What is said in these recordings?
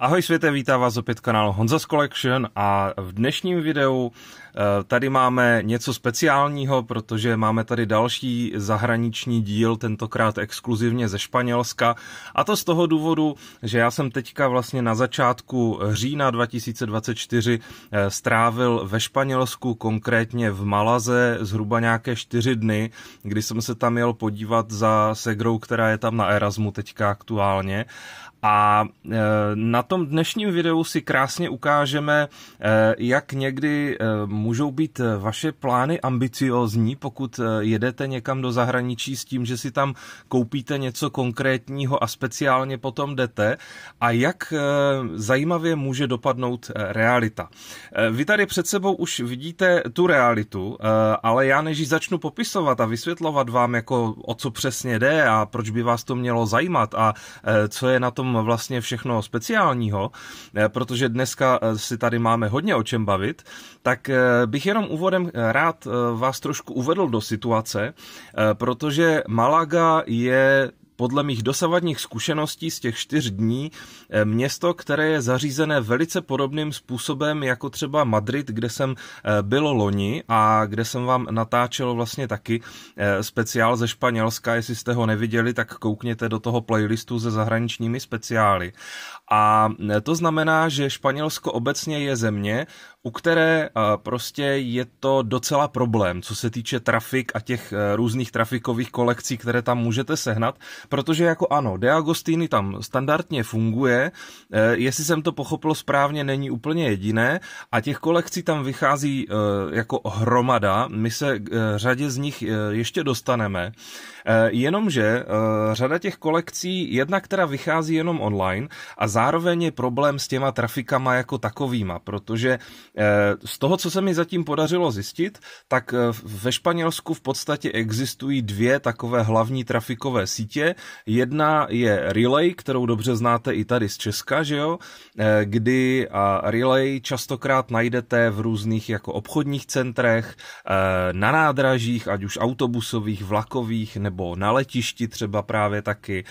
Ahoj světe, vítá vás opět kanál Honza's Collection a v dnešním videu eh, tady máme něco speciálního, protože máme tady další zahraniční díl, tentokrát exkluzivně ze Španělska a to z toho důvodu, že já jsem teďka vlastně na začátku října 2024 eh, strávil ve Španělsku, konkrétně v Malaze zhruba nějaké čtyři dny, kdy jsem se tam jel podívat za segrou, která je tam na Erasmu teďka aktuálně a e, na tom dnešním videu si krásně ukážeme, e, jak někdy e, můžou být vaše plány ambiciozní, pokud jedete někam do zahraničí s tím, že si tam koupíte něco konkrétního a speciálně potom jdete a jak zajímavě může dopadnout realita. Vy tady před sebou už vidíte tu realitu, ale já než ji začnu popisovat a vysvětlovat vám, jako o co přesně jde a proč by vás to mělo zajímat a co je na tom tom vlastně všechno speciálního, eh, protože dneska eh, si tady máme hodně o čem bavit, tak eh, bych jenom úvodem rád vás trošku uvedl do situace, protože Malaga je podle mých dosavadních zkušeností z těch čtyř dní eh, město, které je zařízené velice podobným způsobem jako třeba Madrid, kde jsem eh, bylo loni a kde jsem vám natáčel vlastně taky eh, speciál ze Španělska, jestli jste ho neviděli, tak koukněte do toho playlistu se zahraničními speciály. A to znamená, že Španělsko obecně je země, u které prostě je to docela problém, co se týče trafik a těch e, různých trafikových kolekcí, které tam můžete sehnat, protože jako ano, De Agostini tam standardně funguje, e, jestli jsem to pochopil správně, není úplně jediné a těch kolekcí tam vychází e, jako hromada, my se řadě z nich ještě dostaneme, jenomže řada těch kolekcí, jedna, která vychází jenom online a zároveň je problém s těma trafikama jako takovýma, protože Eh, z toho, co se mi zatím podařilo zjistit, tak eh, ve Španělsku v podstatě existují dvě takové hlavní trafikové sítě. Jedna je Relay, kterou dobře znáte i tady z Česka, že jo? Eh, kdy Relay častokrát najdete v různých jako obchodních centrech, na nádražích, ať už autobusových, vlakových nebo na letišti třeba právě taky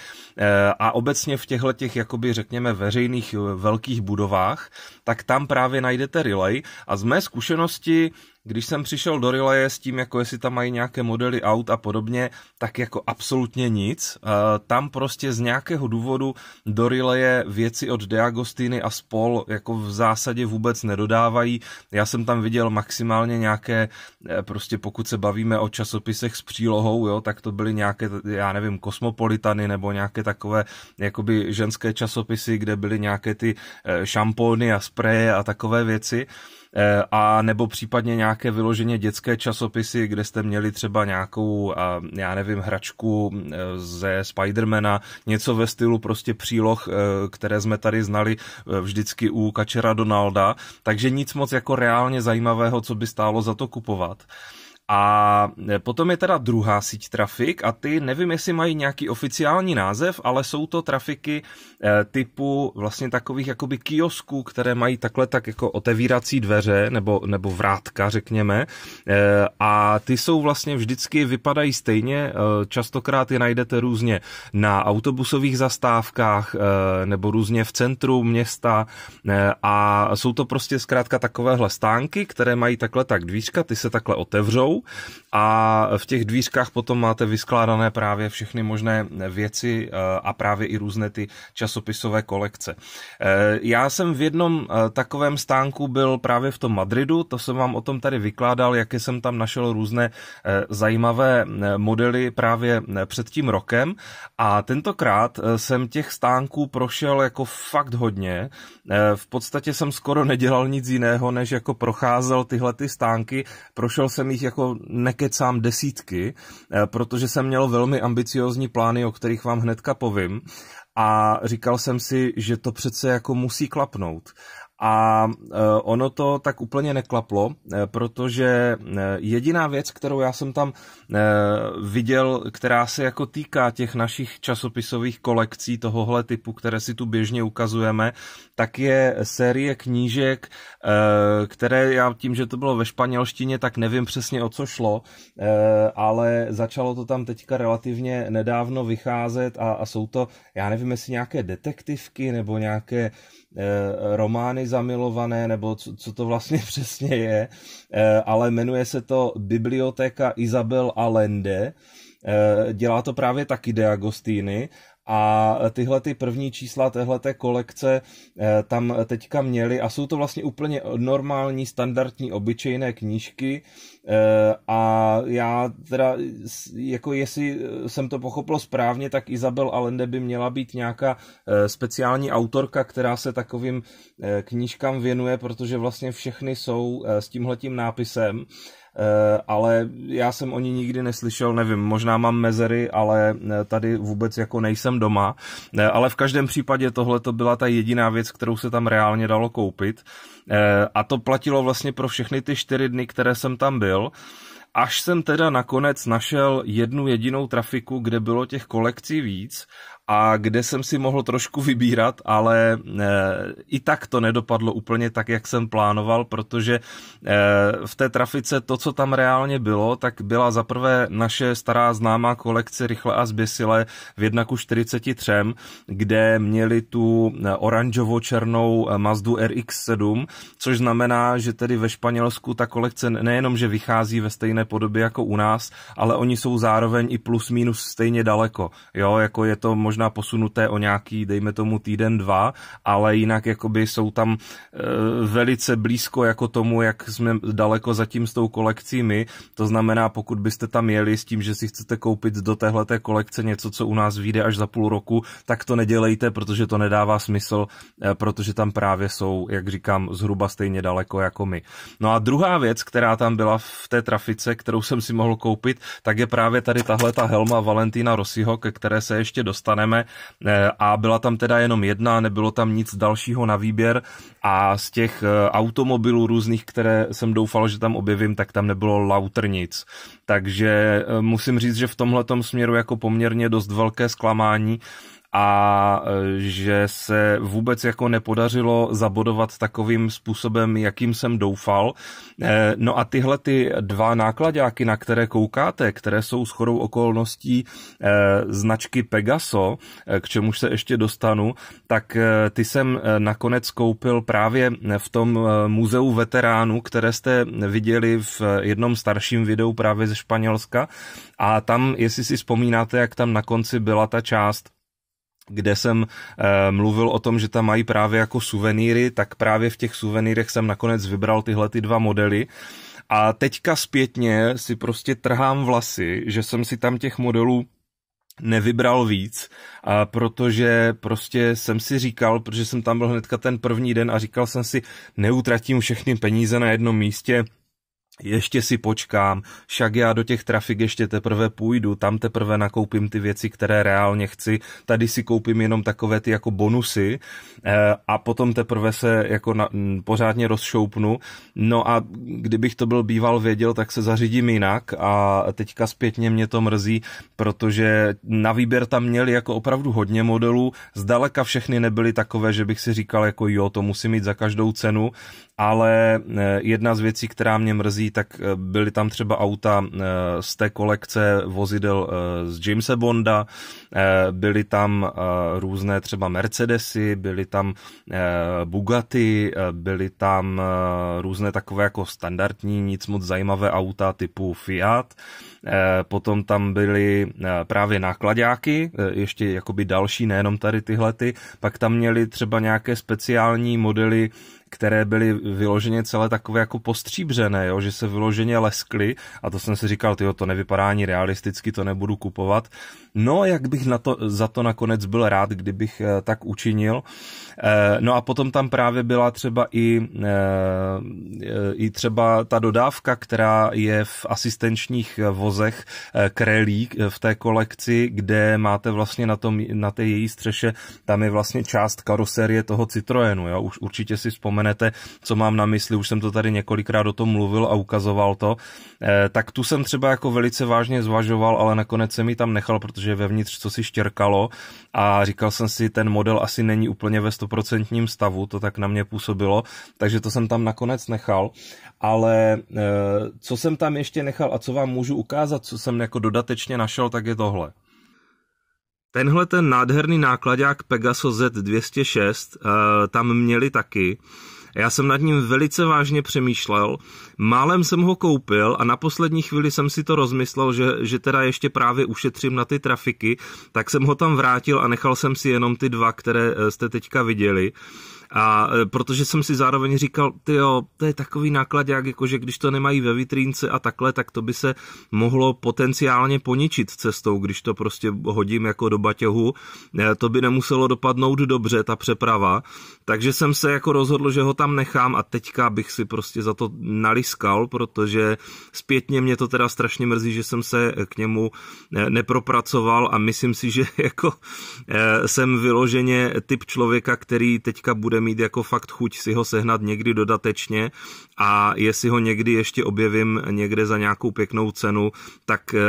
a obecně v těchto těch, jakoby řekněme, veřejných velkých budovách, tak tam právě najdete Relay a z mé zkušenosti když jsem přišel do Rileje s tím, jako jestli tam mají nějaké modely aut a podobně, tak jako absolutně nic. Eh, tam prostě z nějakého důvodu do Rileje věci od Deagostiny a spol jako v zásadě vůbec nedodávají. Já jsem tam viděl maximálně nějaké, eh, prostě pokud se bavíme o časopisech s přílohou, jo, tak to byly nějaké, já nevím, kosmopolitany nebo nějaké takové jakoby ženské časopisy, kde byly nějaké ty eh, šampóny a spreje a takové věci Eh, a nebo případně nějaké vyloženě dětské časopisy, kde jste měli třeba nějakou, já nevím, hračku eh, ze Spidermana, něco ve stylu prostě příloh, eh, které jsme tady znali vždycky u Kačera Donalda, takže nic moc jako reálně zajímavého, co by stálo za to kupovat. A e, potom je teda druhá síť trafik a ty nevím, jestli mají nějaký oficiální název, ale jsou to trafiky e, typu vlastně takových jakoby kiosků, které mají takhle tak jako otevírací dveře nebo, nebo vrátka, řekněme. E, a ty jsou vlastně vždycky vypadají stejně, častokrát je najdete různě na autobusových zastávkách nebo různě v centru města a jsou to prostě zkrátka takovéhle stánky, které mají takhle tak dvířka, ty se takhle otevřou a v těch dvířkách potom máte vyskládané právě všechny možné věci eh, a právě i různé ty časopisové kolekce. Eh, já jsem v jednom eh, takovém stánku byl právě v tom Madridu, to jsem vám o tom tady vykládal, jaké jsem tam našel různé zajímavé modely právě před tím rokem a tentokrát jsem těch stánků prošel jako fakt hodně. V podstatě jsem skoro nedělal nic jiného, než jako procházel tyhle ty stánky, prošel jsem jich jako nekecám desítky, eh, protože jsem měl velmi ambiciozní plány, o kterých vám hnedka povím. A říkal jsem si, že to přece jako musí klapnout. A e, ono to tak úplně neklaplo, e, protože e, jediná věc, kterou já jsem tam viděl, která se jako týká těch našich časopisových kolekcí tohohle typu, které si tu běžně ukazujeme, tak je série knížek, které já tím, že to bylo ve španělštině, tak nevím přesně o co šlo, ale začalo to tam teďka relativně nedávno vycházet a, a jsou to, já nevím, jestli nějaké detektivky nebo nějaké Eh, romány zamilované, nebo co, co to vlastně přesně je, eh, ale jmenuje se to Biblioteka Isabel Allende. Eh, dělá to právě taky De Agostini a tyhle ty první čísla téhle kolekce eh, tam teďka měli a jsou to vlastně úplně normální, standardní, obyčejné knížky eh, a já teda, jako jestli eh, jsem to pochopil správně, tak Izabel Allende by měla být nějaká speciální autorka, která se takovým knížkám věnuje, protože vlastně všechny jsou s tímhletím nápisem Eh, ale já jsem o ní nikdy neslyšel, nevím, možná mám mezery, ale eh, tady vůbec jako nejsem doma, eh, ale v každém případě tohle to byla ta jediná věc, kterou se tam reálně dalo koupit a to platilo vlastně pro všechny ty čtyři dny, které jsem tam byl až jsem teda nakonec našel jednu jedinou trafiku, kde bylo těch kolekcí víc a kde jsem si mohl trošku vybírat, ale eh, i tak to nedopadlo úplně tak, jak jsem plánoval, protože eh, v té trafice to, co tam reálně bylo, tak byla zaprvé naše stará známá kolekce Rychle a zběsile v 1.43, kde měli tu eh, oranžovo-černou Mazdu RX-7, což znamená, že tedy ve Španělsku ta kolekce nejenom, že vychází ve stejné podobě jako u nás, ale oni jsou zároveň i plus minus stejně daleko. Jo, jako je to možná možná posunuté o nějaký, dejme tomu, týden, dva, ale jinak jakoby jsou tam e, velice blízko jako tomu, jak jsme daleko zatím s tou kolekcí my. To znamená, pokud byste tam jeli s tím, že si chcete koupit do téhleté kolekce něco, co u nás vyjde až za půl roku, tak to nedělejte, protože to nedává smysl, e, protože tam právě jsou, jak říkám, zhruba stejně daleko jako my. No a druhá věc, která tam byla v té trafice, kterou jsem si mohl koupit, tak je právě tady tahle ta helma Valentína Rossiho, ke které se ještě dostaneme dostaneme eh, a byla tam teda jenom jedna, nebylo tam nic dalšího na výběr a z těch eh, automobilů různých, které jsem doufal, že tam objevím, tak tam nebylo lauter nic. Takže eh, musím říct, že v tomhletom směru jako poměrně dost velké zklamání a e, že se vůbec jako nepodařilo zabodovat takovým způsobem, jakým jsem doufal. E, no a tyhle ty dva nákladáky, na které koukáte, které jsou shodou okolností e, značky Pegaso, k čemuž se ještě dostanu, tak ty jsem nakonec koupil právě v tom muzeu veteránů, které jste viděli v jednom starším videu právě ze Španělska a tam, jestli si vzpomínáte, jak tam na konci byla ta část, kde jsem e, mluvil o tom, že tam mají právě jako suvenýry, tak právě v těch suvenýrech jsem nakonec vybral tyhle ty dva modely. A teďka zpětně si prostě trhám vlasy, že jsem si tam těch modelů nevybral víc, a protože prostě jsem si říkal, protože jsem tam byl hnedka ten první den a říkal jsem si, neutratím všechny peníze na jednom místě, ještě si počkám, však já do těch trafik ještě teprve půjdu, tam teprve nakoupím ty věci, které reálně chci, tady si koupím jenom takové ty jako bonusy eh, a potom teprve se jako na, mm, pořádně rozšoupnu. No a kdybych to byl býval věděl, tak se zařídím jinak a teďka zpětně mě to mrzí, protože na výběr tam měli jako opravdu hodně modelů, zdaleka všechny nebyly takové, že bych si říkal jako jo, to musím mít za každou cenu, ale eh, jedna z věcí, která mě mrzí, tak eh, byly tam třeba auta eh, z té kolekce vozidel eh, z Jamesa Bonda, byly tam různé třeba Mercedesy, byly tam Bugatti, byly tam různé takové jako standardní, nic moc zajímavé auta typu Fiat, potom tam byly právě nákladáky, ještě jakoby další, nejenom tady tyhle ty, pak tam měli třeba nějaké speciální modely které byly vyloženě celé takové jako postříbřené, jo, že se vyloženě leskly a to jsem si říkal, tyjo, to nevypadá ani realisticky, to nebudu kupovat No, jak bych na to, za to nakonec byl rád, kdybych eh, tak učinil. Eh, no a potom tam právě byla třeba i, eh, i třeba ta dodávka, která je v asistenčních vozech Krelí v té kolekci, kde máte vlastně na, tom, na té její střeše, tam je vlastně část karoserie toho Citroenu. Jo? Už určitě si vzpomenete, co mám na mysli, už jsem to tady několikrát o tom mluvil a ukazoval to. Tak tu jsem třeba jako velice vážně zvažoval, ale nakonec jsem ji tam nechal, protože protože vevnitř co si štěrkalo a říkal jsem si, ten model asi není úplně ve stoprocentním stavu, to tak na mě působilo, takže to jsem tam nakonec nechal, ale eh, co jsem tam ještě nechal a co vám můžu ukázat, co jsem jako dodatečně našel, tak je tohle. Tenhle ten nádherný nákladák Pegaso Z206 eh, tam měli taky já jsem nad ním velice vážně přemýšlel, málem jsem ho koupil a na poslední chvíli jsem si to rozmyslel, že, že teda ještě právě ušetřím na ty trafiky, tak jsem ho tam vrátil a nechal jsem si jenom ty dva, které eh, jste teďka viděli. A e, protože jsem si zároveň říkal, ty jo, to je takový náklad, jak jako, že když to nemají ve vitrínce a takhle, tak to by se mohlo potenciálně poničit cestou, když to prostě hodím jako do baťohu. E, to by nemuselo dopadnout dobře, ta přeprava. Takže jsem se jako rozhodl, že ho tam nechám a teďka bych si prostě za to naliskal, protože zpětně mě to teda strašně mrzí, že jsem se k němu e, nepropracoval a myslím si, že jako jsem vyloženě typ člověka, který teďka bude bude mít jako fakt chuť si ho sehnat někdy dodatečně a jestli ho někdy ještě objevím někde za nějakou pěknou cenu, tak eh,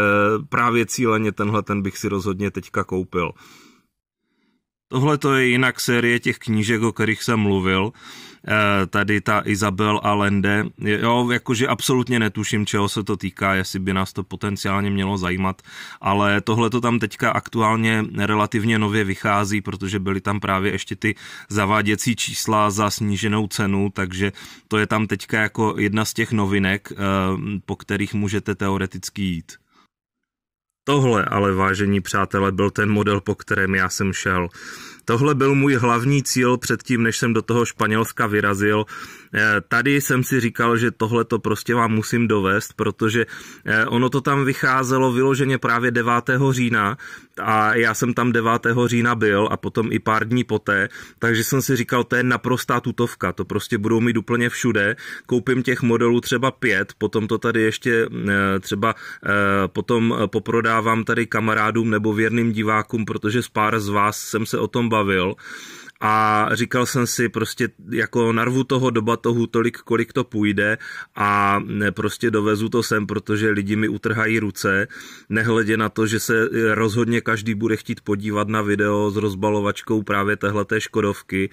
právě cíleně tenhle ten bych si rozhodně teďka koupil. Tohle to je jinak série těch knížek, o kterých jsem mluvil. Eh, tady ta Izabel Allende, jo, jakože absolutně netuším, čeho se to týká, jestli by nás to potenciálně mělo zajímat, ale tohle to tam teďka aktuálně relativně nově vychází, protože byly tam právě ještě ty zaváděcí čísla za sníženou cenu, takže to je tam teďka jako jedna z těch novinek, eh, po kterých můžete teoreticky jít. Tohle ale, vážení přátelé, byl ten model, po kterém já jsem šel. Tohle byl můj hlavní cíl předtím, než jsem do toho Španělska vyrazil Eh, tady jsem si říkal, že tohle to prostě vám musím dovést, protože eh, ono to tam vycházelo vyloženě právě 9. října a já jsem tam 9. října byl a potom i pár dní poté, takže jsem si říkal, to je naprostá tutovka, to prostě budou mít úplně všude, koupím těch modelů třeba pět, potom to tady ještě eh, třeba potom poprodávám tady kamarádům nebo věrným divákům, protože s pár z vás jsem se o tom bavil a říkal jsem si prostě jako narvu toho do batohu tolik, kolik to půjde a prostě dovezu to sem, protože lidi mi utrhají ruce, nehledě na to, že se e, rozhodně každý bude chtít podívat na video s rozbalovačkou právě téhleté Škodovky.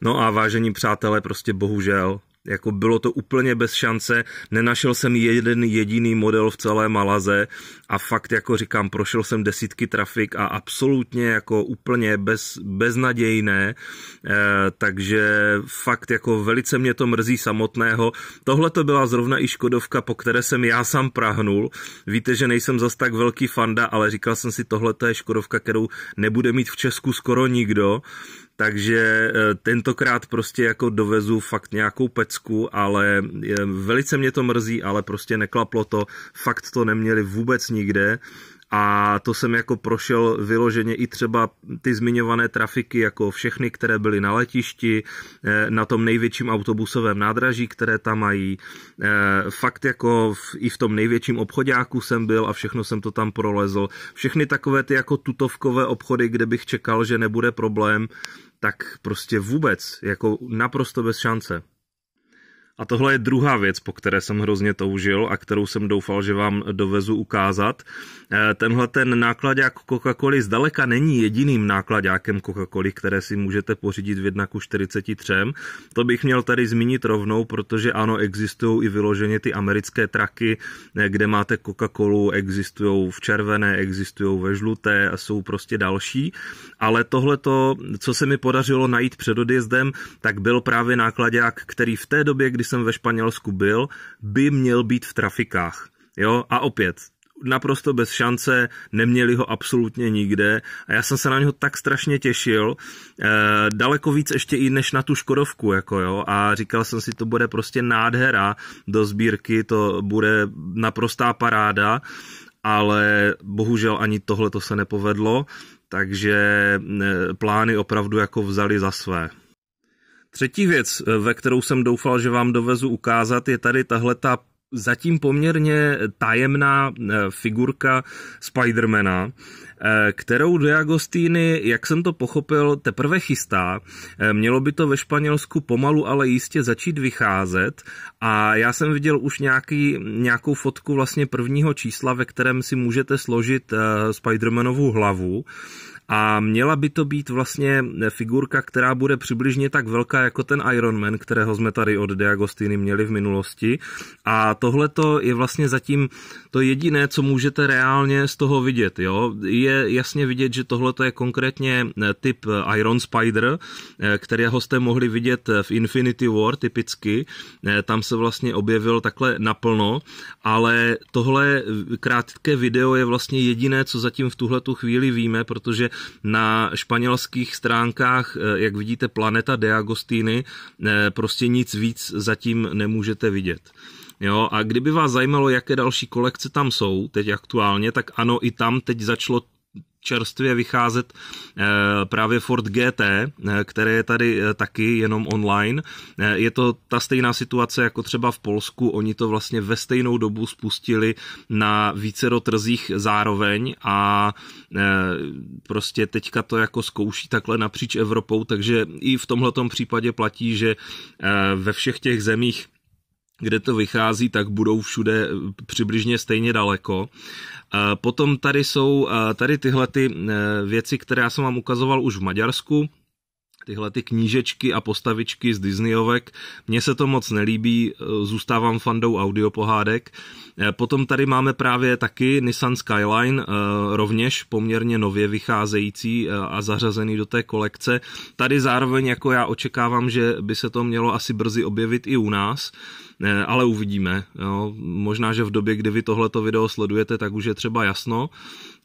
No a vážení přátelé, prostě bohužel jako bylo to úplně bez šance, nenašel jsem jeden jediný model v celé Malaze a fakt jako říkám, prošel jsem desítky trafik a absolutně jako úplně bez, beznadějné, e, takže fakt jako velice mě to mrzí samotného. Tohle to byla zrovna i Škodovka, po které jsem já sám prahnul. Víte, že nejsem zas tak velký fanda, ale říkal jsem si, tohle to je Škodovka, kterou nebude mít v Česku skoro nikdo takže eh, tentokrát prostě jako dovezu fakt nějakou pecku, ale eh, velice mě to mrzí, ale prostě neklaplo to, fakt to neměli vůbec nikde a to jsem jako prošel vyloženě i třeba ty zmiňované trafiky, jako všechny, které byly na letišti, eh, na tom největším autobusovém nádraží, které tam mají. Eh, fakt jako v, i v tom největším obchodáku jsem byl a všechno jsem to tam prolezl. Všechny takové ty jako tutovkové obchody, kde bych čekal, že nebude problém, tak prostě vůbec, jako naprosto bez šance. A tohle je druhá věc, po které jsem hrozně toužil a kterou jsem doufal, že vám dovezu ukázat. E, tenhle ten nákladák Coca-Coly zdaleka není jediným nákladákem Coca-Coly, které si můžete pořídit v 1 43. To bych měl tady zmínit rovnou, protože ano, existují i vyloženě ty americké traky, e, kde máte Coca-Colu, existují v červené, existují ve žluté a jsou prostě další. Ale tohle, co se mi podařilo najít před odjezdem, tak byl právě nákladák, který v té době, kdy kdy jsem ve Španělsku byl, by měl být v trafikách. Jo, a opět, naprosto bez šance, neměli ho absolutně nikde a já jsem se na něho tak strašně těšil, e, daleko víc ještě i než na tu Škodovku, jako jo, a říkal jsem si, to bude prostě nádhera do sbírky, to bude naprostá paráda, ale bohužel ani tohle to se nepovedlo, takže eh, plány opravdu jako vzali za své. Třetí věc, eh, ve kterou jsem doufal, že vám dovezu ukázat, je tady tahle ta zatím poměrně tajemná eh, figurka Spidermana, eh, kterou Diagostini, jak jsem to pochopil, teprve chystá. Mělo by to ve Španělsku pomalu, ale jistě začít vycházet a já jsem viděl už nějaký, nějakou fotku vlastně prvního čísla, ve kterém si můžete složit Spidermanovu hlavu a měla by to být vlastně figurka, která bude přibližně tak velká jako ten Iron Man, kterého jsme tady od Diagostiny měli v minulosti a tohle to je vlastně zatím to jediné, co můžete reálně z toho vidět, jo. Je jasně vidět, že tohle je konkrétně eh, typ eh, Iron Spider, eh, kterého jste mohli vidět v Infinity War typicky, tam se vlastně objevil takhle naplno, ale tohle krátké video je vlastně jediné, co zatím v tuhletu chvíli víme, protože na španělských stránkách, eh, jak vidíte, planeta De Agostini, eh, prostě nic víc zatím nemůžete vidět. Jo, a kdyby vás zajímalo, jaké další kolekce tam jsou teď aktuálně, tak ano, i tam teď začalo čerstvě vycházet eh, právě Ford GT, eh, které je tady eh, taky jenom online. Je to ta stejná situace jako třeba v Polsku, oni to vlastně ve stejnou dobu spustili na do trzích zároveň a prostě teďka to jako zkouší takhle napříč Evropou, takže i v tomhletom případě platí, že ve všech těch zemích kde to vychází, tak budou všude eh, přibližně stejně daleko. Potom tady jsou tady tyhle ty eh, věci, které já jsem vám ukazoval už v Maďarsku, tyhle ty knížečky a postavičky z Disneyovek. Mně se to moc nelíbí, eh, zůstávám fandou audiopohádek. Potom tady máme právě taky Nissan Skyline, rovněž poměrně nově vycházející a zařazený do té kolekce. Tady zároveň jako já očekávám, že by se to mělo asi brzy objevit i u nás, ale uvidíme. Jo. Možná, že v době, kdy vy tohleto video sledujete, tak už je třeba jasno,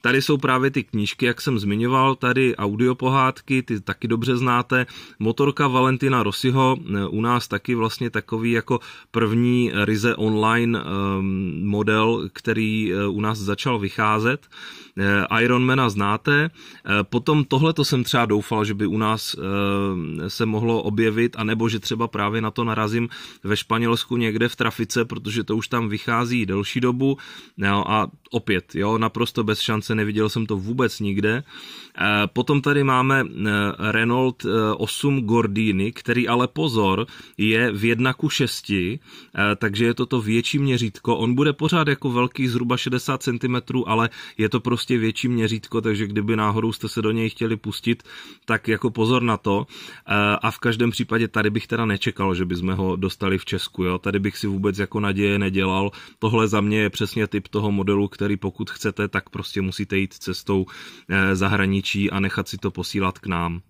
Tady jsou právě ty knížky, jak jsem zmiňoval, tady audiopohádky, ty taky dobře znáte. Motorka Valentina Rossiho, eh, u nás taky vlastně takový jako první ryze online ehm, model, který eh, u nás začal vycházet. Eh, Ironmana znáte. Potom tohle to jsem třeba doufal, že by u nás ehm, se mohlo objevit, anebo že třeba právě na to narazím ve Španělsku někde v trafice, protože to už tam vychází delší dobu. No a opět, jo, naprosto bez šance neviděl jsem to vůbec nikde. Eh, potom tady máme eh, Renault 8 eh, Gordini, který ale pozor, je v 1 ku 6, takže je to to větší měřítko. On bude pořád jako velký, zhruba 60 cm, ale je to prostě větší měřítko, takže kdyby náhodou jste se do něj chtěli pustit, tak jako pozor na to. A v každém případě tady bych teda nečekal, že bychom ho dostali v Česku. Jo? Tady bych si vůbec jako naděje nedělal. Tohle za mě je přesně typ toho modelu, který pokud chcete, tak prostě musíte musíte jít cestou eh, zahraničí a nechat si to posílat k nám.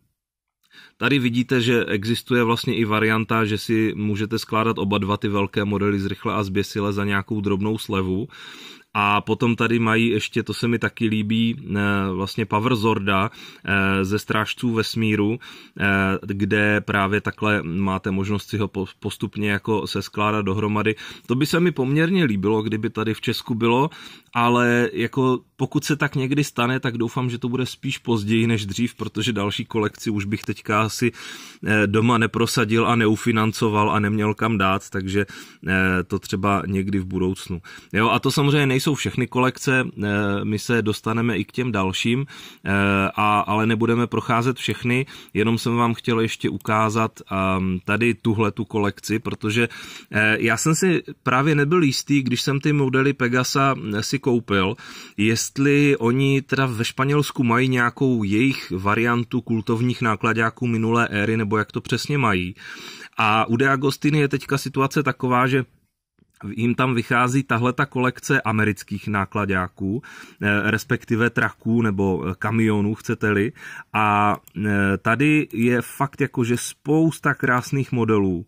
Tady vidíte, že existuje vlastně i varianta, že si můžete skládat oba dva ty velké modely zrychle a zběsile za nějakou drobnou slevu a potom tady mají ještě, to se mi taky líbí, eh, vlastně Power Zorda eh, ze Strážců vesmíru, eh, kde právě takhle máte možnost si ho postupně jako se skládat dohromady. To by se mi poměrně líbilo, kdyby tady v Česku bylo, ale jako pokud se tak někdy stane, tak doufám, že to bude spíš později než dřív, protože další kolekci už bych teďka asi doma neprosadil a neufinancoval a neměl kam dát, takže to třeba někdy v budoucnu. Jo, a to samozřejmě nejsou nejsou všechny kolekce, eh, my se dostaneme i k těm dalším, eh, a, ale nebudeme procházet všechny, jenom jsem vám chtěl ještě ukázat ehm, tady tuhle tu kolekci, protože eh, já jsem si právě nebyl jistý, když jsem ty modely Pegasa si koupil, jestli oni teda ve Španělsku mají nějakou jejich variantu kultovních nákladáků minulé éry, nebo jak to přesně mají. A u De Agostiny je teďka situace taková, že jim tam vychází tahle ta kolekce amerických nákladáků, eh, respektive traků nebo eh, kamionů, chcete-li. A eh, tady je fakt jako, že spousta krásných modelů.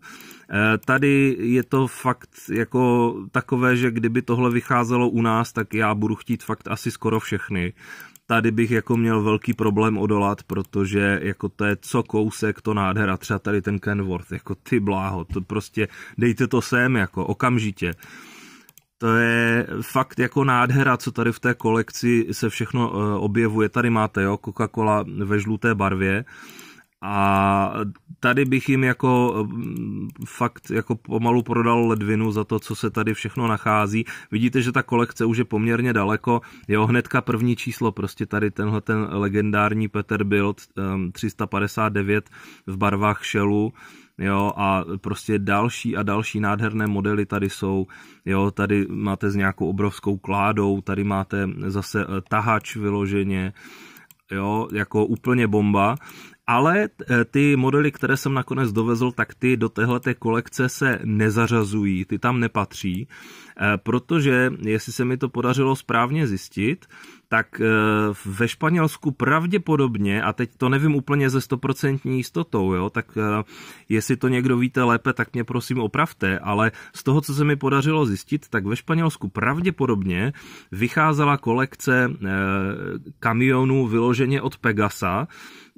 Tady je to fakt jako takové, že kdyby tohle vycházelo u nás, tak já budu chtít fakt asi skoro všechny tady bych jako měl velký problém odolat, protože jako to je co kousek, to nádhera, třeba tady ten Kenworth, jako ty bláho, to prostě dejte to sem, jako okamžitě. To je fakt jako nádhera, co tady v té kolekci se všechno eh, objevuje. Tady máte, jo, Coca-Cola ve žluté barvě, a tady bych jim jako mm, fakt jako pomalu prodal ledvinu za to, co se tady všechno nachází. Vidíte, že ta kolekce už je poměrně daleko. Jo, hnedka první číslo, prostě tady tenhle ten legendární Peterbilt ehm, 359 v barvách Shellu. Jo, a prostě další a další nádherné modely tady jsou. Jo, tady máte s nějakou obrovskou kládou, tady máte zase eh, tahač vyloženě jo, jako úplně bomba ale eh, ty modely, které jsem nakonec dovezl, tak ty do téhleté kolekce se nezařazují, ty tam nepatří, eh, protože, jestli se mi to podařilo správně zjistit, tak eh, ve Španělsku pravděpodobně, a teď to nevím úplně ze stoprocentní jistotou, jo, tak jestli to někdo víte lépe, tak mě prosím opravte, ale z toho, co se mi podařilo zjistit, tak ve Španělsku pravděpodobně vycházela kolekce kamionů vyloženě od Pegasa,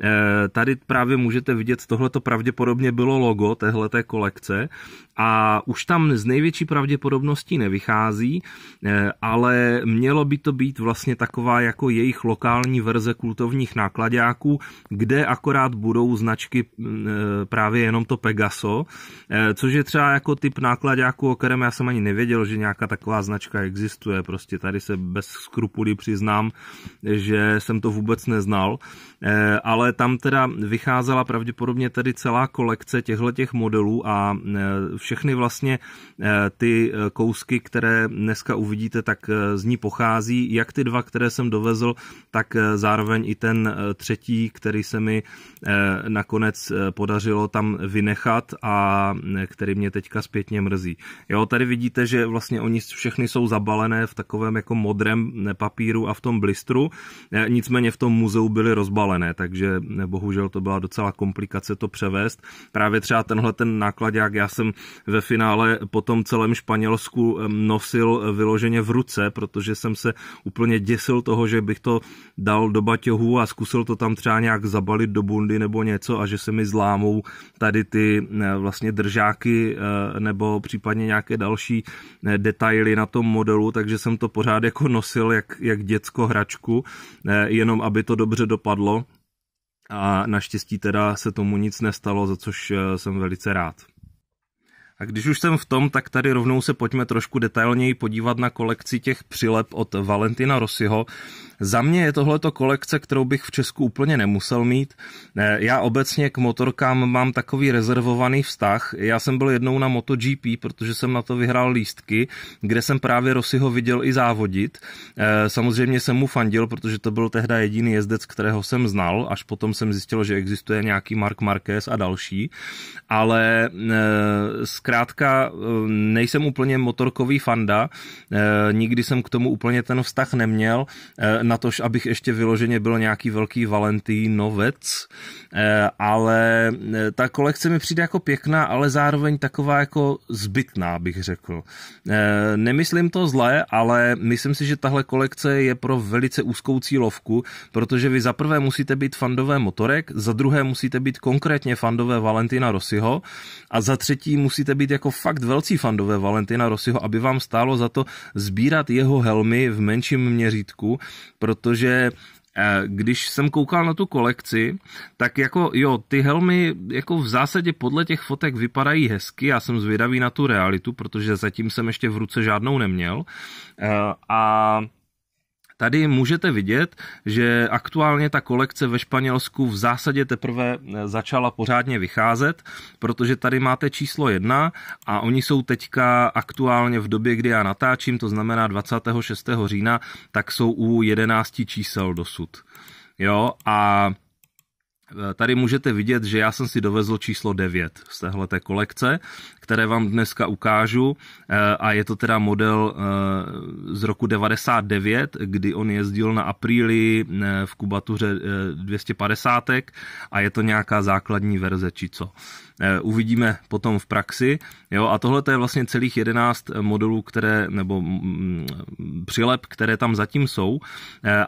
Eh, tady právě můžete vidět, tohle to pravděpodobně bylo logo téhleté kolekce a už tam z největší pravděpodobností nevychází, eh, ale mělo by to být vlastně taková jako jejich lokální verze kultovních nákladáků, kde akorát budou značky mm, eh, právě jenom to Pegaso, což je třeba jako typ nákladáků, o kterém já jsem ani nevěděl, že nějaká taková značka existuje. Prostě tady se bez skrupulí přiznám, že jsem to vůbec neznal, ale tam teda vycházela pravděpodobně tedy celá kolekce těchto těch modelů a e, všechny vlastně e, ty e, kousky, které dneska uvidíte, tak z ní pochází. Jak ty dva, které jsem dovezl, tak zároveň i ten třetí, který se mi nakonec podařilo tam vynechat a který mě teďka zpětně mrzí. Jo, tady vidíte, že vlastně oni všechny jsou zabalené v takovém jako modrém papíru a v tom blistru, nicméně v tom muzeu byly rozbalené, takže bohužel to byla docela komplikace to převést. Právě třeba tenhle ten náklad jak já jsem ve finále po tom celém Španělsku nosil vyloženě v ruce, protože jsem se úplně děsil toho, že bych to dal do baťohu a zkusil to tam třeba nějak zabalit do bundy nebo něco a že se mi zlámou tady ty eh, vlastně držáky eh, nebo případně nějaké další eh, detaily na tom modelu, takže jsem to pořád jako nosil jak, jak děcko hračku, jenom aby to dobře dopadlo a naštěstí teda se tomu nic nestalo, za což eh, jsem velice rád. A když už jsem v tom, tak tady rovnou se pojďme trošku detailněji podívat na kolekci těch přilep od Valentina Rossiho. Za mě je tohleto kolekce, kterou bych v Česku úplně nemusel mít. Eh, já obecně k motorkám mám takový rezervovaný vztah. Já jsem byl jednou na MotoGP, protože jsem na to vyhrál lístky, kde jsem právě Rossiho viděl i závodit. Eh, samozřejmě jsem mu fandil, protože to byl tehda jediný jezdec, kterého jsem znal, až potom jsem zjistil, že existuje nějaký Mark Marquez a další. Ale eh, z zkrátka eh, nejsem úplně motorkový fanda, eh, nikdy jsem k tomu úplně ten vztah neměl, eh, na tož, abych ještě vyloženě byl nějaký velký Valentínovec, ale ta kolekce mi přijde jako pěkná, ale zároveň taková jako zbytná, bych řekl. Nemyslím to zlé, ale myslím si, že tahle kolekce je pro velice úzkou cílovku, protože vy za prvé musíte být fandové motorek, za druhé musíte být konkrétně fandové Valentina Rossiho a za třetí musíte být být jako fakt velcí fandové Valentina Rossiho, aby vám stálo za to sbírat jeho helmy v menším měřítku, protože eh, když jsem koukal na tu kolekci, tak jako jo, ty helmy jako v zásadě podle těch fotek vypadají hezky, já jsem zvědavý na tu realitu, protože zatím jsem ještě v ruce žádnou neměl eh, a Tady můžete vidět, že aktuálně ta kolekce ve Španělsku v zásadě teprve eh, začala pořádně vycházet, protože tady máte číslo jedna a oni jsou teďka aktuálně v době, kdy já natáčím, to znamená 26. října, tak jsou u 11 čísel dosud. Jo, a eh, tady můžete vidět, že já jsem si dovezl číslo 9 z téhleté kolekce, které vám dneska ukážu eh, a je to teda model eh, z roku 99, kdy on jezdil na apríli eh, v kubatuře 250 a je to nějaká základní verze či co. Uvidíme potom v praxi. Jo, a tohle je vlastně celých 11 modelů, které, nebo mm, mm, přilep, které tam zatím jsou.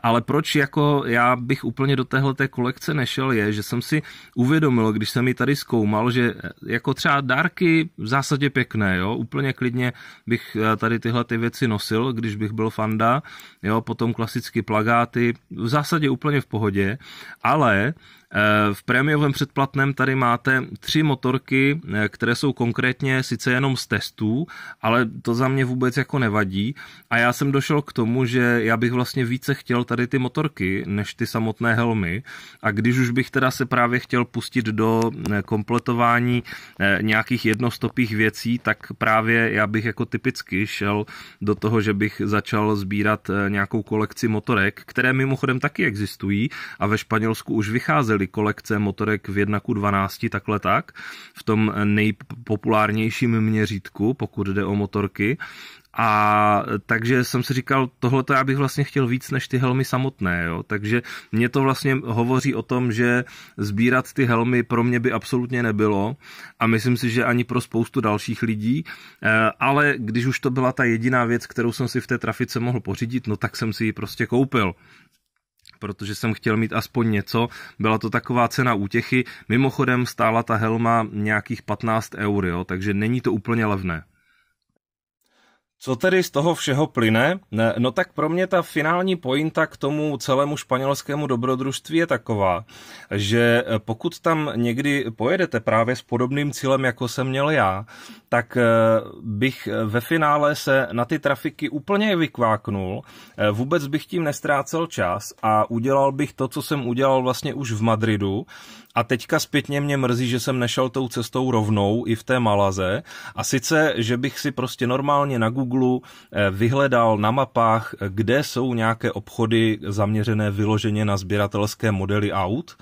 Ale proč jako já bych úplně do téhle kolekce nešel, je, že jsem si uvědomil, když jsem ji tady zkoumal, že jako třeba dárky v zásadě pěkné, jo, úplně klidně bych eh, tady tyhle ty věci nosil, když bych byl fanda, jo, potom klasicky plagáty, v zásadě úplně v pohodě, ale v prémiovém předplatném tady máte tři motorky, eh, které jsou konkrétně sice jenom z testů, ale to za mě vůbec jako nevadí. A já jsem došel k tomu, že já bych vlastně více chtěl tady ty motorky, než ty samotné helmy. A když už bych teda se právě chtěl pustit do eh, kompletování eh, nějakých jednostopých věcí, tak právě já bych jako typicky šel do toho, že bych začal sbírat nějakou kolekci motorek, které mimochodem taky existují a ve Španělsku už vycházely tedy kolekce motorek v 1 12, takhle tak, v tom nejpopulárnějším měřítku, pokud jde o motorky. A takže jsem si říkal, tohle já bych vlastně chtěl víc než ty helmy samotné. Jo? Takže mě to vlastně hovoří o tom, že sbírat ty helmy pro mě by absolutně nebylo a myslím si, že ani pro spoustu dalších lidí. E, ale když už to byla ta jediná věc, kterou jsem si v té trafice mohl pořídit, no tak jsem si ji prostě koupil protože jsem chtěl mít aspoň něco. Byla to taková cena útěchy. Mimochodem stála ta helma nějakých 15 eur, jo, takže není to úplně levné. Co tedy z toho všeho plyne? No tak pro mě ta finální pointa k tomu celému španělskému dobrodružství je taková, že eh, pokud tam někdy pojedete právě s podobným cílem, jako jsem měl já, tak eh, bych eh, ve finále se na ty trafiky úplně vykváknul, vůbec bych tím nestrácel čas a udělal bych to, co jsem udělal vlastně už v Madridu, a teďka zpětně mě mrzí, že jsem nešel tou cestou rovnou i v té Malaze. A sice, že bych si prostě normálně na Google eh, vyhledal na mapách, eh, kde jsou nějaké obchody zaměřené vyloženě na sběratelské modely aut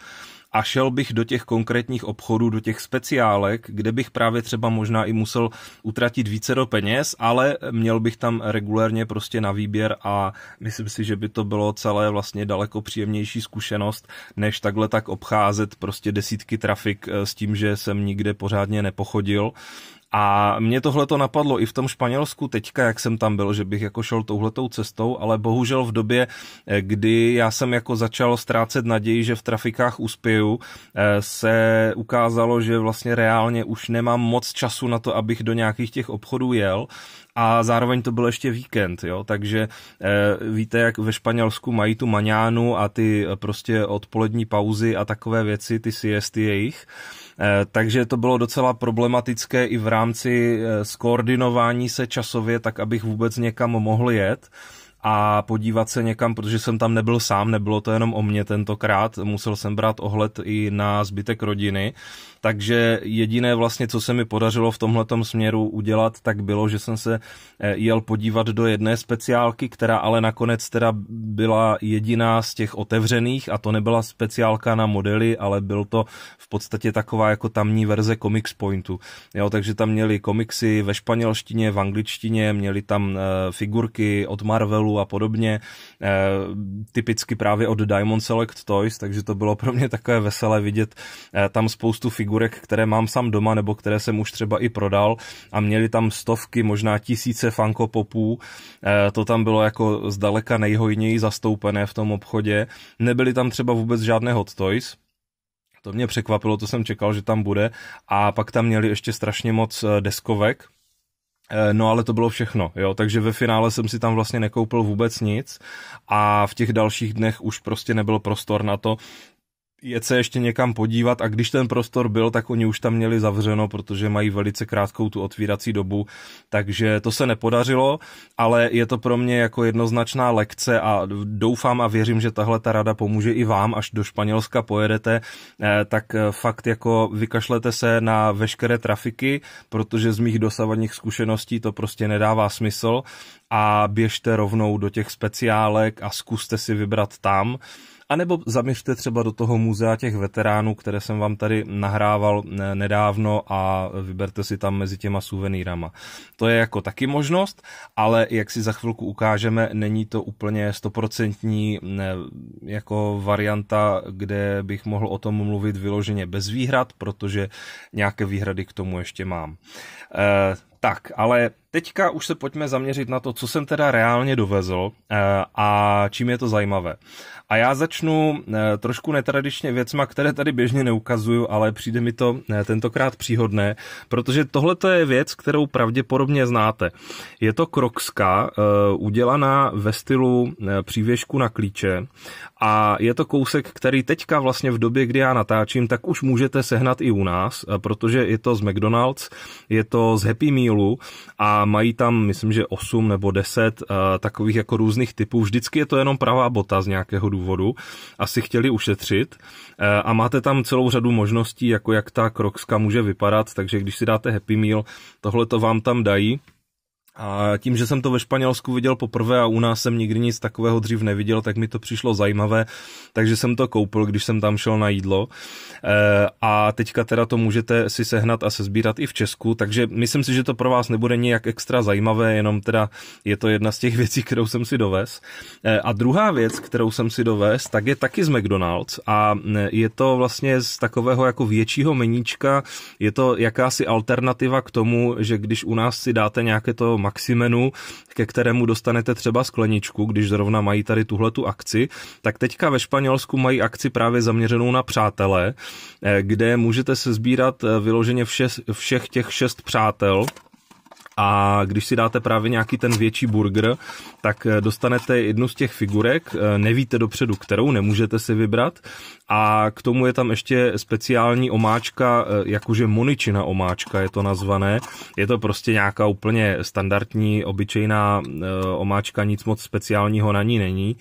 a šel bych do těch konkrétních obchodů, do těch speciálek, kde bych právě třeba možná i musel utratit více do peněz, ale měl bych tam regulérně prostě na výběr a myslím si, že by to bylo celé vlastně daleko příjemnější zkušenost, než takhle tak obcházet prostě desítky trafik eh, s tím, že jsem nikde pořádně nepochodil. A mě tohle to napadlo i v tom Španělsku teďka, jak jsem tam byl, že bych jako šel touhletou cestou, ale bohužel v době, eh, kdy já jsem jako začal ztrácet naději, že v trafikách uspěju, eh, se ukázalo, že vlastně reálně už nemám moc času na to, abych do nějakých těch obchodů jel a zároveň to byl ještě víkend, jo, takže e, víte, jak ve Španělsku mají tu maňánu a ty prostě odpolední pauzy a takové věci, ty siesty jejich, Eh, takže to bylo docela problematické i v rámci eh, skoordinování se časově, tak abych vůbec někam mohl jet a podívat se někam, protože jsem tam nebyl sám, nebylo to jenom o mě tentokrát, musel jsem brát ohled i na zbytek rodiny takže jediné vlastně, co se mi podařilo v tomhletom směru udělat, tak bylo, že jsem se eh, jel podívat do jedné speciálky, která ale nakonec teda byla jediná z těch otevřených a to nebyla speciálka na modely, ale byl to v podstatě taková jako tamní verze Comics Pointu. Jo, takže tam měli komiksy ve španělštině, v angličtině, měli tam eh, figurky od Marvelu a podobně, eh, typicky právě od Diamond Select Toys, takže to bylo pro mě takové veselé vidět tam spoustu figur figurek, které mám sám doma nebo které jsem už třeba i prodal a měli tam stovky, možná tisíce Funko Popů. E, to tam bylo jako zdaleka nejhojněji zastoupené v tom obchodě. Nebyly tam třeba vůbec žádné Hot Toys, to mě překvapilo, to jsem čekal, že tam bude. A pak tam měli ještě strašně moc e, deskovek, e, No ale to bylo všechno, jo, takže ve finále jsem si tam vlastně nekoupil vůbec nic a v těch dalších dnech už prostě nebyl prostor na to, jet se ještě někam podívat a když ten prostor byl, tak oni už tam měli zavřeno, protože mají velice krátkou tu otvírací dobu, takže to se nepodařilo, ale je to pro mě jako jednoznačná lekce a doufám a věřím, že tahle ta rada pomůže i vám, až do Španělska pojedete, eh, tak eh, fakt jako vykašlete se na veškeré trafiky, protože z mých dosavadních zkušeností to prostě nedává smysl a běžte rovnou do těch speciálek a zkuste si vybrat tam, a nebo zaměřte třeba do toho muzea těch veteránů, které jsem vám tady nahrával eh, nedávno a vyberte si tam mezi těma suvenýrama. To je jako taky možnost, ale jak si za chvilku ukážeme, není to úplně stoprocentní eh, jako varianta, kde bych mohl o tom mluvit vyloženě bez výhrad, protože nějaké výhrady k tomu ještě mám. Eh, tak, ale teďka už se pojďme zaměřit na to, co jsem teda reálně dovezl eh, a čím je to zajímavé. A já začnu eh, trošku netradičně věcma, které tady běžně neukazuju, ale přijde mi to eh, tentokrát příhodné, protože tohle je věc, kterou pravděpodobně znáte. Je to krokska udělaná ve stylu přívěšku na klíče a je to kousek, který teďka vlastně v době, kdy já natáčím, tak už můžete sehnat i u nás, protože je to z McDonald's, je to z Happy Meal, e a mají tam, myslím, že 8 nebo 10 eh, takových jako různých typů. Vždycky je to jenom pravá bota z nějakého důvodu. Asi chtěli ušetřit eh, a máte tam celou řadu možností, jako jak ta krokska může vypadat, takže když si dáte Happy Meal, tohle to vám tam dají. A tím, že jsem to ve Španělsku viděl poprvé a u nás jsem nikdy nic takového dřív neviděl, tak mi to přišlo zajímavé, takže jsem to koupil, když jsem tam šel na jídlo. E, a teďka teda to můžete si sehnat a sezbírat i v Česku, takže myslím si, že to pro vás nebude nějak extra zajímavé, jenom teda je to jedna z těch věcí, kterou jsem si dovez. E, a druhá věc, kterou jsem si dovez, tak je taky z McDonald's a e, je to vlastně z takového jako většího meníčka, je to jakási alternativa k tomu, že když u nás si dáte nějaké to Maximenu, ke kterému dostanete třeba skleničku, když zrovna mají tady tuhle tu akci, tak teďka ve Španělsku mají akci právě zaměřenou na přátelé, eh, kde můžete se sbírat eh, vyloženě vše, všech těch šest přátel, a když si dáte právě nějaký ten větší burger, tak eh, dostanete jednu z těch figurek, eh, nevíte dopředu kterou, nemůžete si vybrat a k tomu je tam ještě speciální omáčka, eh, jakože moničina omáčka je to nazvané. Je to prostě nějaká úplně standardní, obyčejná omáčka, nic moc speciálního na ní není.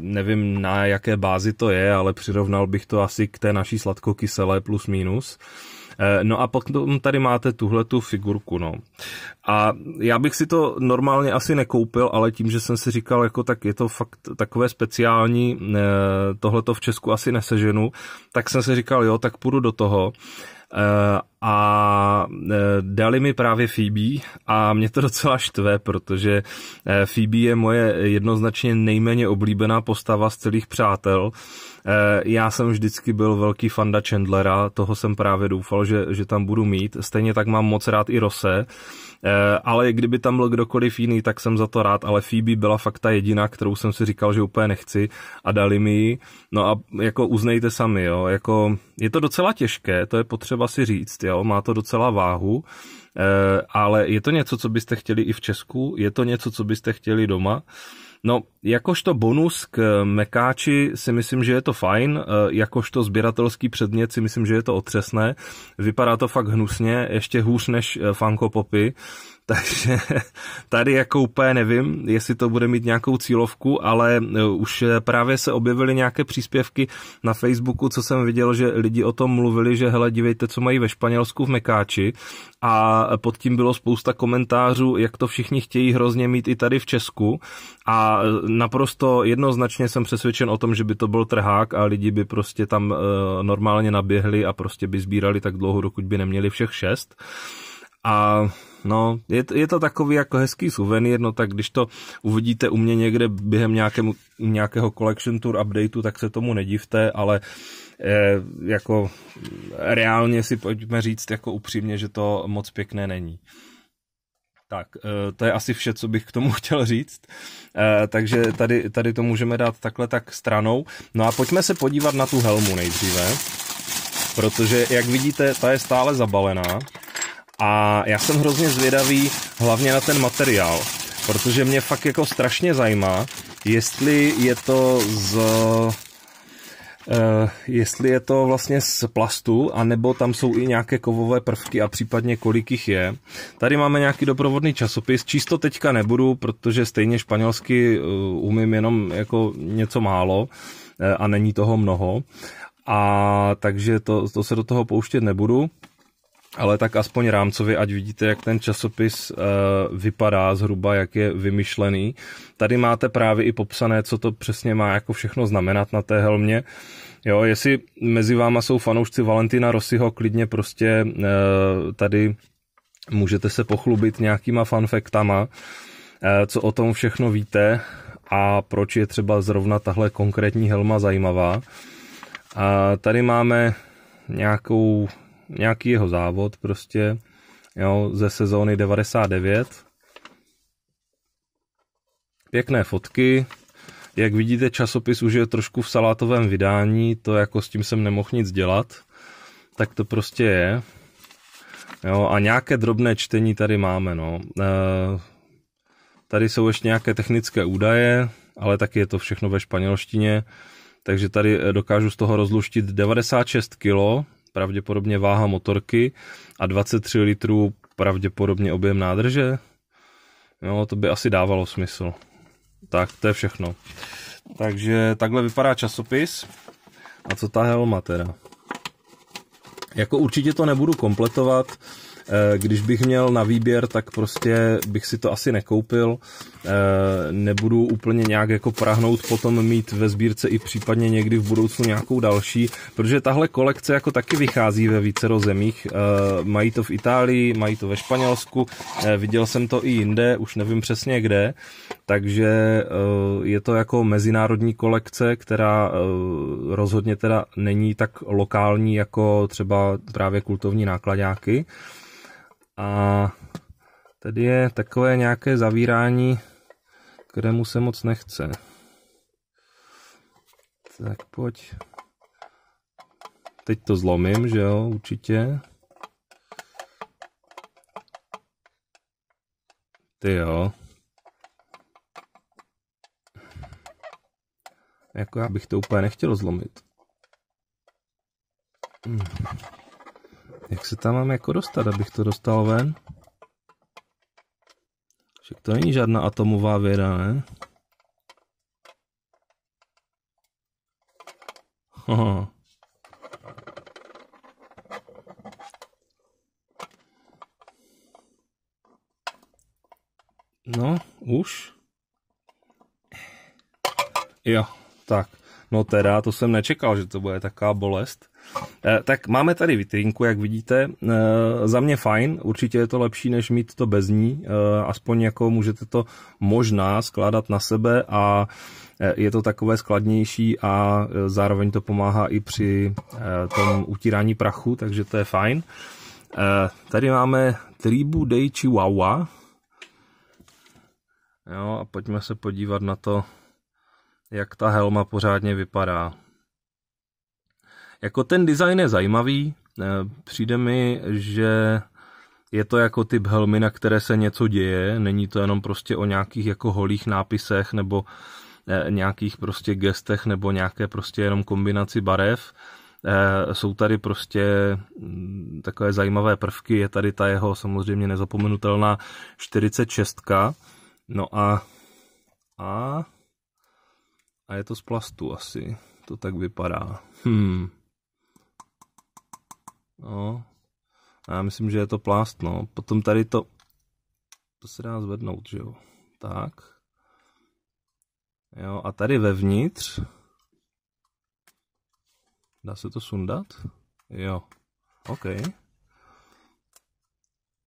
Nevím, na jaké bázi to je, ale přirovnal bych to asi k té naší sladkokyselé plus minus. Eh, no a potom tady máte tuhle tu figurku, no. A já bych si to normálně asi nekoupil, ale tím, že jsem si říkal, jako tak je to fakt takové speciální, eh, tohle to v Česku asi neseženu, tak jsem si říkal, jo, tak půjdu do toho. Eh, a eh, dali mi právě Phoebe a mě to docela štve, protože eh, Phoebe je moje jednoznačně nejméně oblíbená postava z celých přátel. Já jsem vždycky byl velký fanda Chandlera, toho jsem právě doufal, že, že tam budu mít. Stejně tak mám moc rád i Rose, Eh, ale kdyby tam byl kdokoliv jiný, tak jsem za to rád, ale Phoebe byla fakt ta jediná, kterou jsem si říkal, že úplně nechci a dali mi ji. No a jako uznejte sami, jo, jako je to docela těžké, to je potřeba si říct, jo, má to docela váhu, eh, ale je to něco, co byste chtěli i v Česku, je to něco, co byste chtěli doma, No, jakožto bonus k mekáči si myslím, že je to fajn, e, jakožto sběratelský předmět si myslím, že je to otřesné. Vypadá to fakt hnusně, ještě hůř než e, Funko Popy. Takže tady jako úplně nevím, jestli to bude mít nějakou cílovku, ale e, už e, právě se objevily nějaké příspěvky na Facebooku, co jsem viděl, že lidi o tom mluvili, že hele, dívejte, co mají ve Španělsku v Mekáči a pod tím bylo spousta komentářů, jak to všichni chtějí hrozně mít i tady v Česku a e, naprosto jednoznačně jsem přesvědčen o tom, že by to byl trhák a lidi by prostě tam normálně naběhli a prostě by sbírali tak dlouho, dokud by neměli všech šest. A no, je, je to takový jako hezký suvenýr, no tak když to uvidíte u mě někde během nějakému, nějakého collection tour updateu, tak se tomu nedivte, ale eh, jako reálně si pojďme říct jako upřímně, že to moc pěkné není. Tak, eh, to je asi vše, co bych k tomu chtěl říct. Eh, takže tady, tady to můžeme dát takhle tak stranou. No a pojďme se podívat na tu helmu nejdříve, protože, jak vidíte, ta je stále zabalená. A já jsem hrozně zvědavý hlavně na ten materiál, protože mě fakt jako strašně zajímá, jestli je to z... Uh, jestli je to vlastně z plastu, anebo tam jsou i nějaké kovové prvky a případně kolik jich je. Tady máme nějaký doprovodný časopis, čisto teďka nebudu, protože stejně španělsky uh, umím jenom jako něco málo uh, a není toho mnoho. A takže to, to se do toho pouštět nebudu ale tak aspoň rámcově, ať vidíte, jak ten časopis eh, vypadá zhruba, jak je vymyšlený. Tady máte právě i popsané, co to přesně má jako všechno znamenat na té helmě. Jo, jestli mezi váma jsou fanoušci Valentina Rossiho, klidně prostě eh, tady můžete se pochlubit nějakýma fanfektama, eh, co o tom všechno víte a proč je třeba zrovna tahle konkrétní helma zajímavá. A tady máme nějakou nějaký jeho závod prostě, jo, ze sezóny 99. Pěkné fotky, jak vidíte, časopis už je trošku v salátovém vydání, to jako s tím jsem nemohl nic dělat, tak to prostě je. Jo, a nějaké drobné čtení tady máme, no. E, tady jsou ještě nějaké technické údaje, ale taky je to všechno ve španělštině, takže tady e, dokážu z toho rozluštit 96 kg, pravděpodobně váha motorky a 23 litrů pravděpodobně objem nádrže. No, to by asi dávalo smysl. Tak, to je všechno. Takže takhle vypadá časopis. A co ta helma teda? Jako určitě to nebudu kompletovat, Eh, když bych měl na výběr, tak prostě bych si to asi nekoupil. Eh, nebudu úplně nějak jako prahnout potom mít ve sbírce i případně někdy v budoucnu nějakou další, protože tahle kolekce jako taky vychází ve více zemích. Eh, mají to v Itálii, mají to ve Španělsku, viděl jsem to i jinde, už nevím přesně kde, takže je to jako mezinárodní kolekce, která rozhodně teda není tak lokální jako třeba právě kultovní nákladňáky. A tady je takové nějaké zavírání, kterému se moc nechce. Tak pojď. Teď to zlomím, že jo, určitě. Ty jo. Jako já bych to úplně nechtěl zlomit. Hmm. Jak se tam mám jako dostat, abych to dostal ven? Však to není žádná atomová věda, ne? Aha. No, už. Jo, tak. No teda, to jsem nečekal, že to bude taká bolest. Eh, tak máme tady vitrínku, jak vidíte. Eh, za mě fajn, určitě je to lepší, než mít to bez ní. Eh, aspoň jako můžete to možná skládat na sebe a je to takové skladnější a zároveň to pomáhá i při tom utírání prachu, takže to je fajn. Tady máme Tribu Dei Chihuahua. Jo, a pojďme se podívat na to, jak ta helma pořádně vypadá. Jako ten design je zajímavý, eh, přijde mi, že je to jako typ helmy, na které se něco děje, není to jenom prostě o nějakých jako holých nápisech nebo eh, nějakých prostě gestech nebo nějaké prostě jenom kombinaci barev. Eh, jsou tady prostě mm, takové zajímavé prvky, je tady ta jeho samozřejmě nezapomenutelná 46. No a a a je to z plastu asi, to tak vypadá. Hmm. No. Já myslím, že je to plást, no. Potom tady to, to se dá zvednout, že jo. Tak. Jo, a tady vevnitř dá se to sundat? Jo. OK.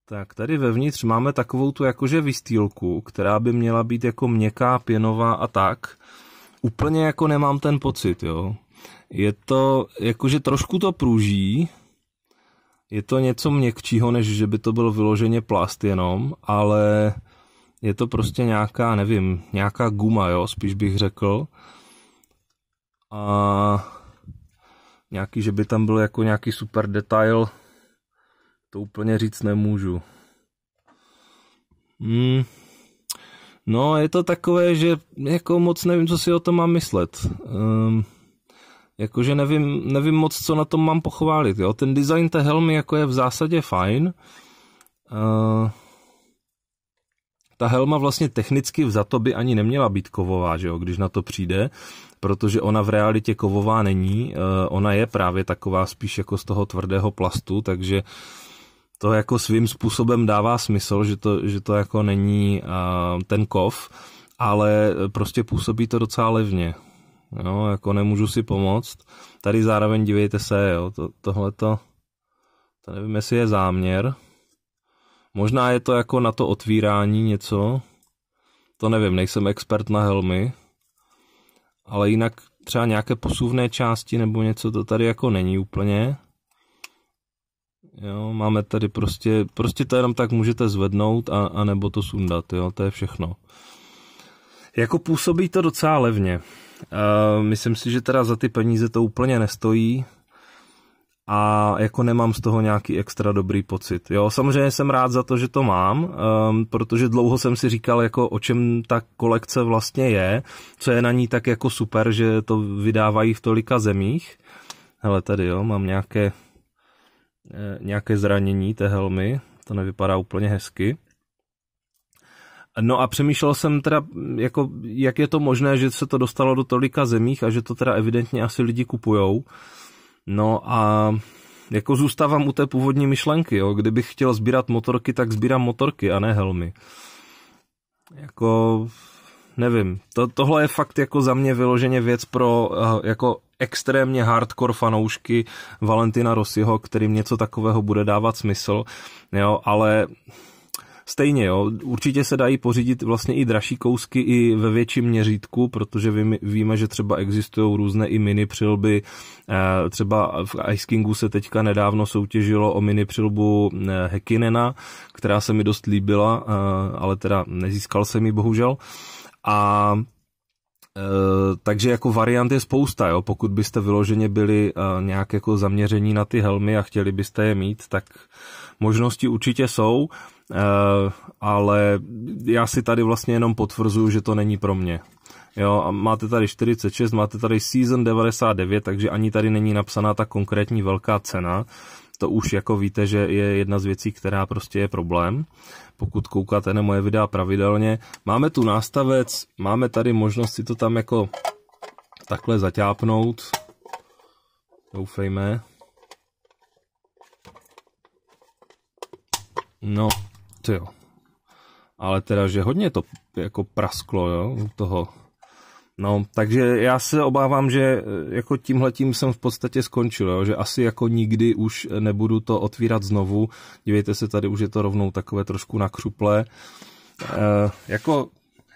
Tak tady vevnitř máme takovou tu jakože vystýlku, která by měla být jako měkká, pěnová a tak. Úplně jako nemám ten pocit, jo. Je to, jakože trošku to pruží, je to něco měkčího, než že by to bylo vyloženě plast jenom, ale je to prostě nějaká, nevím, nějaká guma, jo, spíš bych řekl. A nějaký, že by tam byl jako nějaký super detail, to úplně říct nemůžu. Hmm. No, je to takové, že jako moc nevím, co si o tom mám myslet. Um, jakože nevím, nevím moc, co na tom mám pochválit. Jo? Ten design té helmy jako je v zásadě fajn. Uh, ta helma vlastně technicky za to by ani neměla být kovová, že jo, když na to přijde, protože ona v realitě kovová není, uh, ona je právě taková spíš jako z toho tvrdého plastu, takže to jako svým způsobem dává smysl, že to, že to jako není uh, ten kov, ale prostě působí to docela levně jo, jako nemůžu si pomoct. Tady zároveň dívejte se, jo, to, tohleto, to nevím, jestli je záměr. Možná je to jako na to otvírání něco, to nevím, nejsem expert na helmy, ale jinak třeba nějaké posuvné části nebo něco, to tady jako není úplně. Jo, máme tady prostě, prostě to jenom tak můžete zvednout a, a nebo to sundat, jo, to je všechno. Jako působí to docela levně. Eh, myslím si, že teda za ty peníze to úplně nestojí a jako nemám z toho nějaký extra dobrý pocit. Jo, samozřejmě jsem rád za to, že to mám, um, protože dlouho jsem si říkal, jako o čem ta kolekce vlastně je, co je na ní tak jako super, že to vydávají v tolika zemích. Hele, tady jo, mám nějaké, eh, nějaké zranění té helmy, to nevypadá úplně hezky. No a přemýšlel jsem teda, jako, jak je to možné, že se to dostalo do tolika zemích a že to teda evidentně asi lidi kupujou. No a jako zůstávám u té původní myšlenky, jo. Kdybych chtěl sbírat motorky, tak sbírám motorky a ne helmy. Jako, nevím. To, tohle je fakt jako za mě vyloženě věc pro eh, jako extrémně hardcore fanoušky Valentina Rossiho, kterým něco takového bude dávat smysl, jo, ale stejně, jo, určitě se dají pořídit vlastně i dražší kousky i ve větším měřítku, protože víme, že třeba existují různé i mini přilby, eh, třeba v Ice Kingu se teďka nedávno soutěžilo o mini přilbu eh, Hekinena, která se mi dost líbila, eh, ale teda nezískal jsem ji bohužel. A takže jako variant je spousta, jo? pokud byste vyloženě byli nějak jako zaměření na ty helmy a chtěli byste je mít, tak možnosti určitě jsou. Eh, ale já si tady vlastně jenom potvrzuju, že to není pro mě. Jo, a máte tady 46, máte tady season 99, takže ani tady není napsaná ta konkrétní velká cena. To už jako víte, že je jedna z věcí, která prostě je problém, pokud koukáte na moje videa pravidelně. Máme tu nástavec, máme tady možnost si to tam jako takhle zaťápnout. Doufejme. No, ty jo. Ale teda, že hodně to jako prasklo, jo, toho. No, takže já se obávám, že eh, jako tímhletím jsem v podstatě skončil, jo, že asi jako nikdy už nebudu to otvírat znovu. Dívejte se, tady už je to rovnou takové trošku nakřuplé. E, eh, jako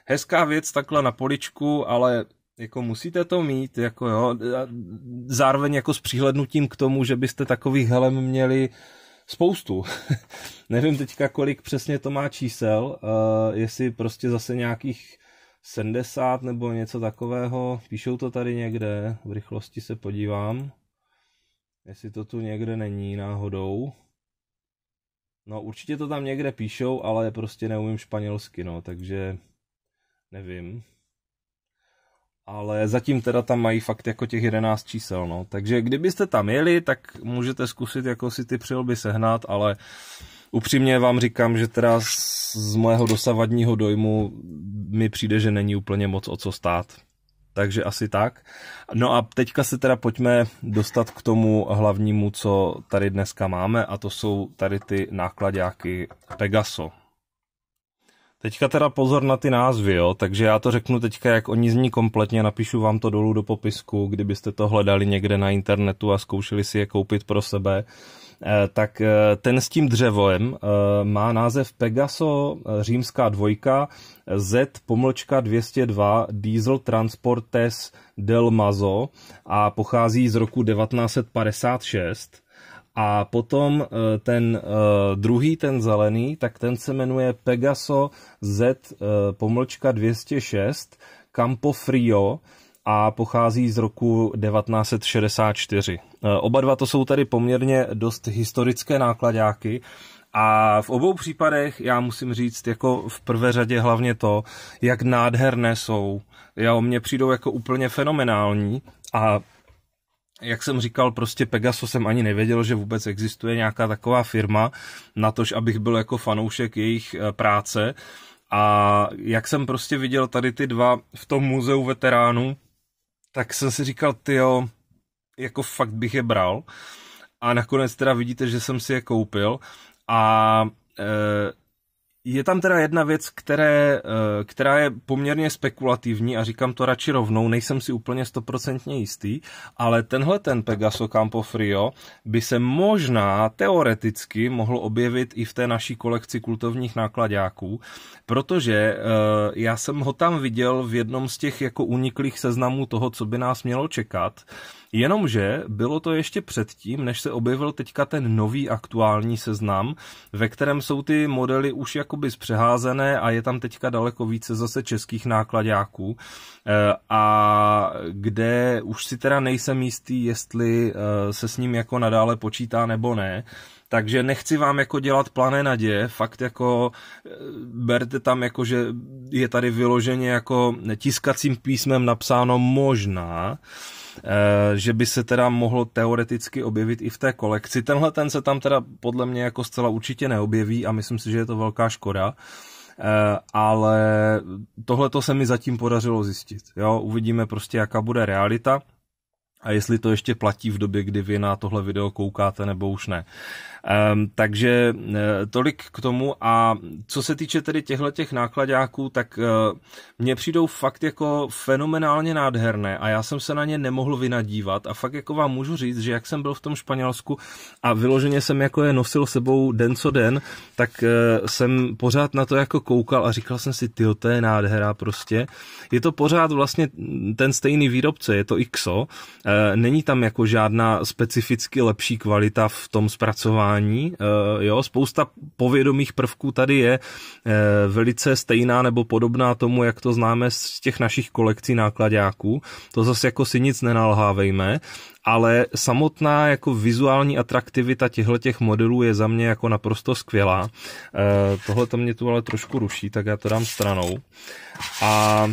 hezká věc takhle na poličku, ale jako musíte to mít, jako jo, zároveň jako s přihlednutím k tomu, že byste takových helem měli spoustu. Nevím teďka, kolik přesně to má čísel, uh, jestli prostě zase nějakých 70 nebo něco takového. Píšou to tady někde, v rychlosti se podívám. Jestli to tu někde není náhodou. No určitě to tam někde píšou, ale prostě neumím španělsky, no, takže nevím ale zatím teda tam mají fakt jako těch 11 čísel, no. Takže kdybyste tam jeli, tak můžete zkusit jako si ty přilby sehnat, ale upřímně vám říkám, že teda z mého dosavadního dojmu mi přijde, že není úplně moc o co stát. Takže asi tak. No a teďka se teda pojďme dostat k tomu hlavnímu, co tady dneska máme, a to jsou tady ty nákladáky Pegaso. Teďka teda pozor na ty názvy, jo? takže já to řeknu teďka, jak oni zní kompletně, napíšu vám to dolů do popisku, kdybyste to hledali někde na internetu a zkoušeli si je koupit pro sebe. Eh, tak eh, ten s tím dřevojem eh, má název Pegaso římská dvojka Z pomlčka 202 Diesel Transportes del Mazo a pochází z roku 1956 a potom eh, ten eh, druhý, ten zelený, tak ten se jmenuje Pegaso Z eh, pomlčka 206 Campo Frio a pochází z roku 1964. Oba dva to jsou tady poměrně dost historické nákladáky, a v obou případech já musím říct jako v prvé řadě hlavně to, jak nádherné jsou. Jo, mně přijdou jako úplně fenomenální a jak jsem říkal, prostě Pegaso jsem ani nevěděl, že vůbec existuje nějaká taková firma, na tož, abych byl jako fanoušek jejich eh, práce. A jak jsem prostě viděl tady ty dva v tom muzeu veteránů, tak jsem si říkal, jo, jako fakt bych je bral. A nakonec teda vidíte, že jsem si je koupil. A e, je tam teda jedna věc, které, eh, která je poměrně spekulativní a říkám to radši rovnou, nejsem si úplně stoprocentně jistý, ale tenhle ten Pegaso Campo Frio by se možná teoreticky mohl objevit i v té naší kolekci kultovních nákladáků, protože eh, já jsem ho tam viděl v jednom z těch jako uniklých seznamů toho, co by nás mělo čekat, Jenomže bylo to ještě předtím, než se objevil teďka ten nový aktuální seznam, ve kterém jsou ty modely už jakoby zpřeházené a je tam teďka daleko více zase českých nákladáků eh, a kde už si teda nejsem jistý, jestli eh, se s ním jako nadále počítá nebo ne. Takže nechci vám jako dělat plané naděje, fakt jako eh, berte tam jako, že je tady vyloženě jako tiskacím písmem napsáno možná, Eh, že by se teda mohlo teoreticky objevit i v té kolekci. Tenhle ten se tam teda podle mě jako zcela určitě neobjeví a myslím si, že je to velká škoda eh, ale tohle to se mi zatím podařilo zjistit. Jo, uvidíme prostě, jaká bude realita a jestli to ještě platí v době, kdy vy na tohle video koukáte nebo už ne. Uh, Um, takže uh, tolik k tomu a co se týče tedy těchto těch nákladáků, tak uh, mně přijdou fakt jako fenomenálně nádherné a já jsem se na ně nemohl vynadívat a fakt jako vám můžu říct, že jak jsem byl v tom Španělsku a vyloženě jsem jako je nosil sebou den co den, tak uh, jsem pořád na to jako koukal a říkal jsem si, ty to je nádhera prostě. Je to pořád vlastně ten stejný výrobce, je to XO, uh, není tam jako žádná specificky lepší kvalita v tom zpracování chování, eh, jo, spousta povědomých prvků tady je eh, velice stejná nebo podobná tomu, jak to známe z těch našich kolekcí nákladáků. To zase jako si nic nenalhávejme, ale samotná jako vizuální atraktivita těchto těch modelů je za mě jako naprosto skvělá. Eh, tohle to mě tu ale trošku ruší, tak já to dám stranou. A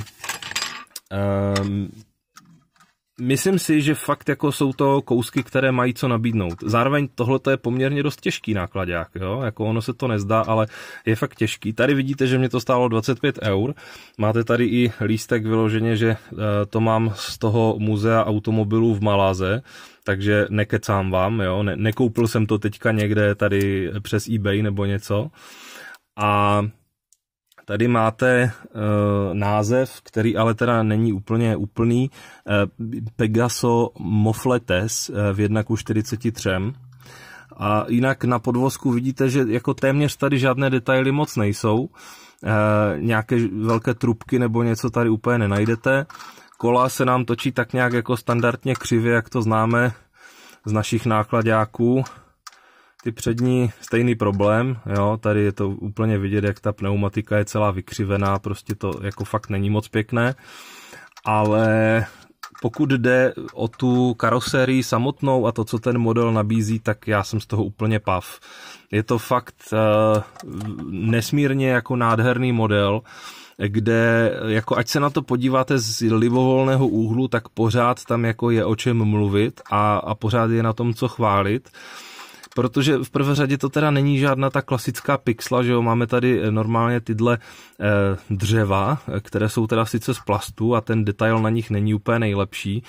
ehm, myslím si, že fakt jako jsou to kousky, které mají co nabídnout. Zároveň tohle je poměrně dost těžký nákladák, jo? jako ono se to nezdá, ale je fakt těžký. Tady vidíte, že mě to stálo 25 eur. Máte tady i lístek vyloženě, že eh, to mám z toho muzea automobilů v Maláze, takže nekecám vám, jo? Ne- nekoupil jsem to teďka někde tady přes eBay nebo něco. A Tady máte e, název, který ale teda není úplně úplný, e, Pegaso Mofletes e, v 1 43. A jinak na podvozku vidíte, že jako téměř tady žádné detaily moc nejsou. E, nějaké velké trubky nebo něco tady úplně nenajdete. Kola se nám točí tak nějak jako standardně křivě, jak to známe z našich nákladáků ty přední stejný problém, jo, tady je to úplně vidět, jak ta pneumatika je celá vykřivená, prostě to jako fakt není moc pěkné, ale pokud jde o tu karoserii samotnou a to, co ten model nabízí, tak já jsem z toho úplně pav. Je to fakt uh, nesmírně jako nádherný model, kde, jako ať se na to podíváte z libovolného úhlu, tak pořád tam jako je o čem mluvit a, a pořád je na tom co chválit. Uh, protože v prvé řadě to teda není žádná ta klasická pixla, že jo, máme tady eh, normálně tyhle e, dřeva, eh, které jsou teda sice z plastu a ten detail na nich není úplně nejlepší,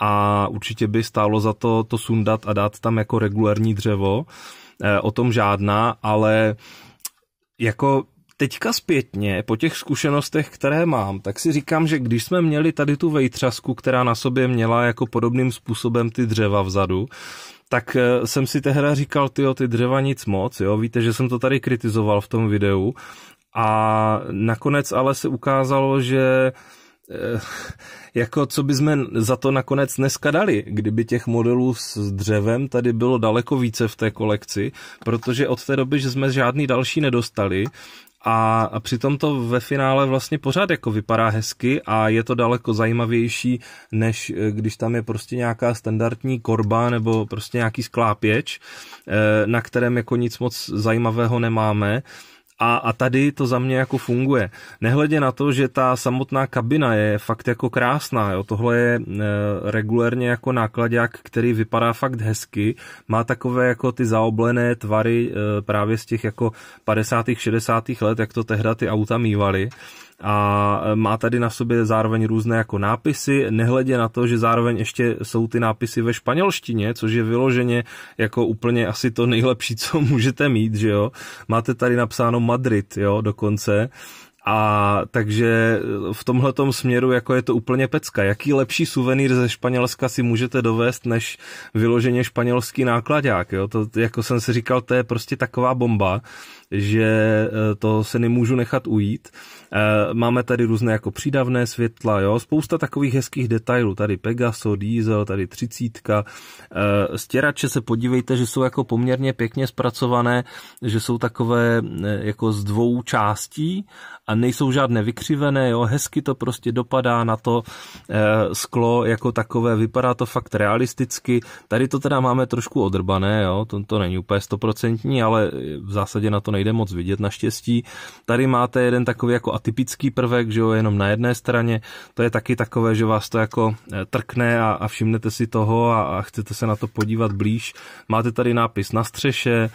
a určitě by stálo za to to sundat a dát tam jako regulární dřevo. e, o tom žádná, ale jako teďka zpětně, po těch zkušenostech, které mám, tak si říkám, že když jsme měli tady tu vejtřasku, která na sobě měla jako podobným způsobem ty dřeva vzadu, tak eh, jsem si tehda říkal, ty ty dřeva nic moc, jo, víte, že jsem to tady kritizoval v tom videu a nakonec ale se ukázalo, že eh, jako co by jsme za to nakonec dneska dali, kdyby těch modelů s dřevem tady bylo daleko více v té kolekci, protože od té doby, že jsme žádný další nedostali a, a přitom to ve finále vlastně pořád jako vypadá hezky a je to daleko zajímavější, než eh, když tam je prostě nějaká standardní korba nebo prostě nějaký sklápěč, eh, na kterém jako nic moc zajímavého nemáme. A, a tady to za mě jako funguje. Nehledě na to, že ta samotná kabina je fakt jako krásná. Jo. Tohle je e, regulérně jako nákladák, který vypadá fakt hezky. Má takové jako ty zaoblené tvary e, právě z těch jako 50. 60. let, jak to tehda ty auta mývaly a e, má tady na sobě zároveň různé jako nápisy, nehledě na to, že zároveň ještě jsou ty nápisy ve španělštině, což je vyloženě jako úplně asi to nejlepší, co můžete mít, že jo. Máte tady napsáno Madrid, jo, dokonce. Uh, a takže eh, v tomhle směru jako je to úplně pecka. Jaký lepší suvenýr ze Španělska si můžete dovést, než vyloženě španělský nákladák. Jo? To, jako jsem si říkal, to je prostě taková bomba, že eh, to se nemůžu nechat ujít. Eh, máme tady různé jako přídavné světla, jo? spousta takových hezkých detailů. Tady Pegaso, Diesel, tady třicítka. Stěrače se podívejte, že jsou jako poměrně pěkně zpracované, že jsou takové jako z dvou částí a nejsou žádné vykřivené, jo, hezky to prostě dopadá na to eh, sklo jako takové, vypadá to fakt realisticky. Tady to teda máme trošku odrbané, jo, to, to není úplně stoprocentní, ale v zásadě na to nejde moc vidět naštěstí. Tady máte jeden takový jako atypický prvek, že jo, jenom na jedné straně, to je taky takové, že vás to jako eh, trkne a, a všimnete si toho a, a chcete se na to podívat blíž. Máte tady nápis na střeše,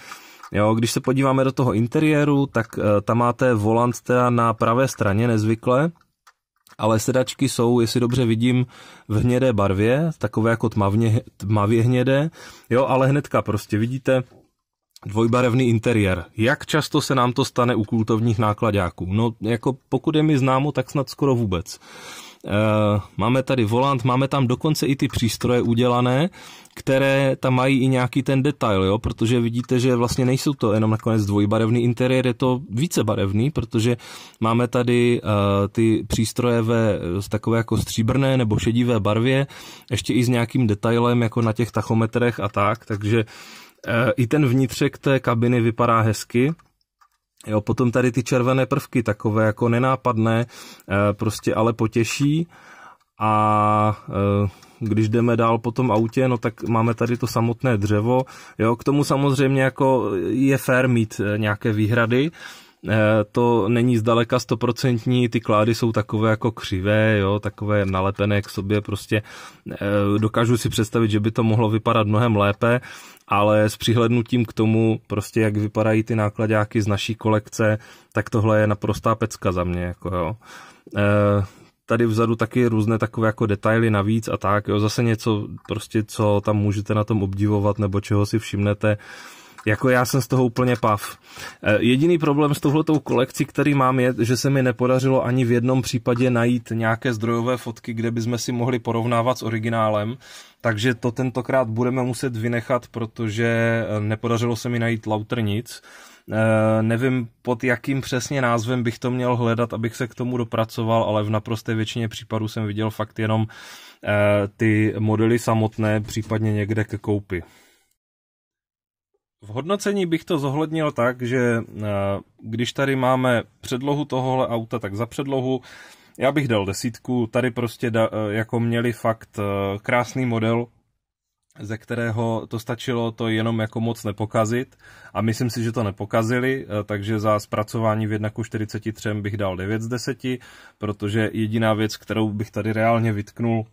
Jo, když se podíváme do toho interiéru, tak eh, tam máte volant teda na pravé straně nezvykle, ale sedačky jsou, jestli dobře vidím, v hnědé barvě, takové jako tmavně, tmavě hnědé, jo, ale hnedka prostě vidíte, dvojbarevný interiér. Jak často se nám to stane u kultovních nákladáků? No, jako pokud je mi známo, tak snad skoro vůbec. Uh, Eh, máme tady volant, máme tam dokonce i ty přístroje udělané, které tam mají i nějaký ten detail, jo? protože vidíte, že vlastně nejsou to jenom nakonec dvojbarevný interiér, je to vícebarevný, protože máme tady uh, ty přístroje ve takové jako stříbrné nebo šedivé barvě, ještě i s nějakým detailem jako na těch tachometrech a tak, takže uh, i ten vnitřek té kabiny vypadá hezky. Jo, potom tady ty červené prvky, takové jako nenápadné, eh, prostě ale potěší. A eh, když jdeme dál po tom autě, no tak máme tady to samotné dřevo. Jo, k tomu samozřejmě jako je fér mít eh, nějaké výhrady, to není zdaleka stoprocentní, ty klády jsou takové jako křivé, jo, takové nalepené k sobě, prostě dokážu si představit, že by to mohlo vypadat mnohem lépe, ale s přihlednutím k tomu, prostě jak vypadají ty nákladáky z naší kolekce, tak tohle je naprostá pecka za mě, jako jo. E, tady vzadu taky různé takové jako detaily navíc a tak, jo, zase něco prostě, co tam můžete na tom obdivovat nebo čeho si všimnete, jako já jsem z toho úplně pav. E, jediný problém s touhletou kolekcí, který mám, je, že se mi nepodařilo ani v jednom případě najít nějaké zdrojové fotky, kde bychom si mohli porovnávat s originálem, takže to tentokrát budeme muset vynechat, protože e, nepodařilo se mi najít lauter nic. E, nevím, pod jakým přesně názvem bych to měl hledat, abych se k tomu dopracoval, ale v naprosté většině případů jsem viděl fakt jenom ty modely samotné, případně někde ke koupi. V hodnocení bych to zohlednil tak, že eh, když tady máme předlohu tohohle auta, tak za předlohu já bych dal desítku, tady prostě da, eh, jako měli fakt eh, krásný model, ze kterého to stačilo to jenom jako moc nepokazit a myslím si, že to nepokazili, takže za zpracování v 1.43 bych dal 9 z 10, protože jediná věc, kterou bych tady reálně vytknul,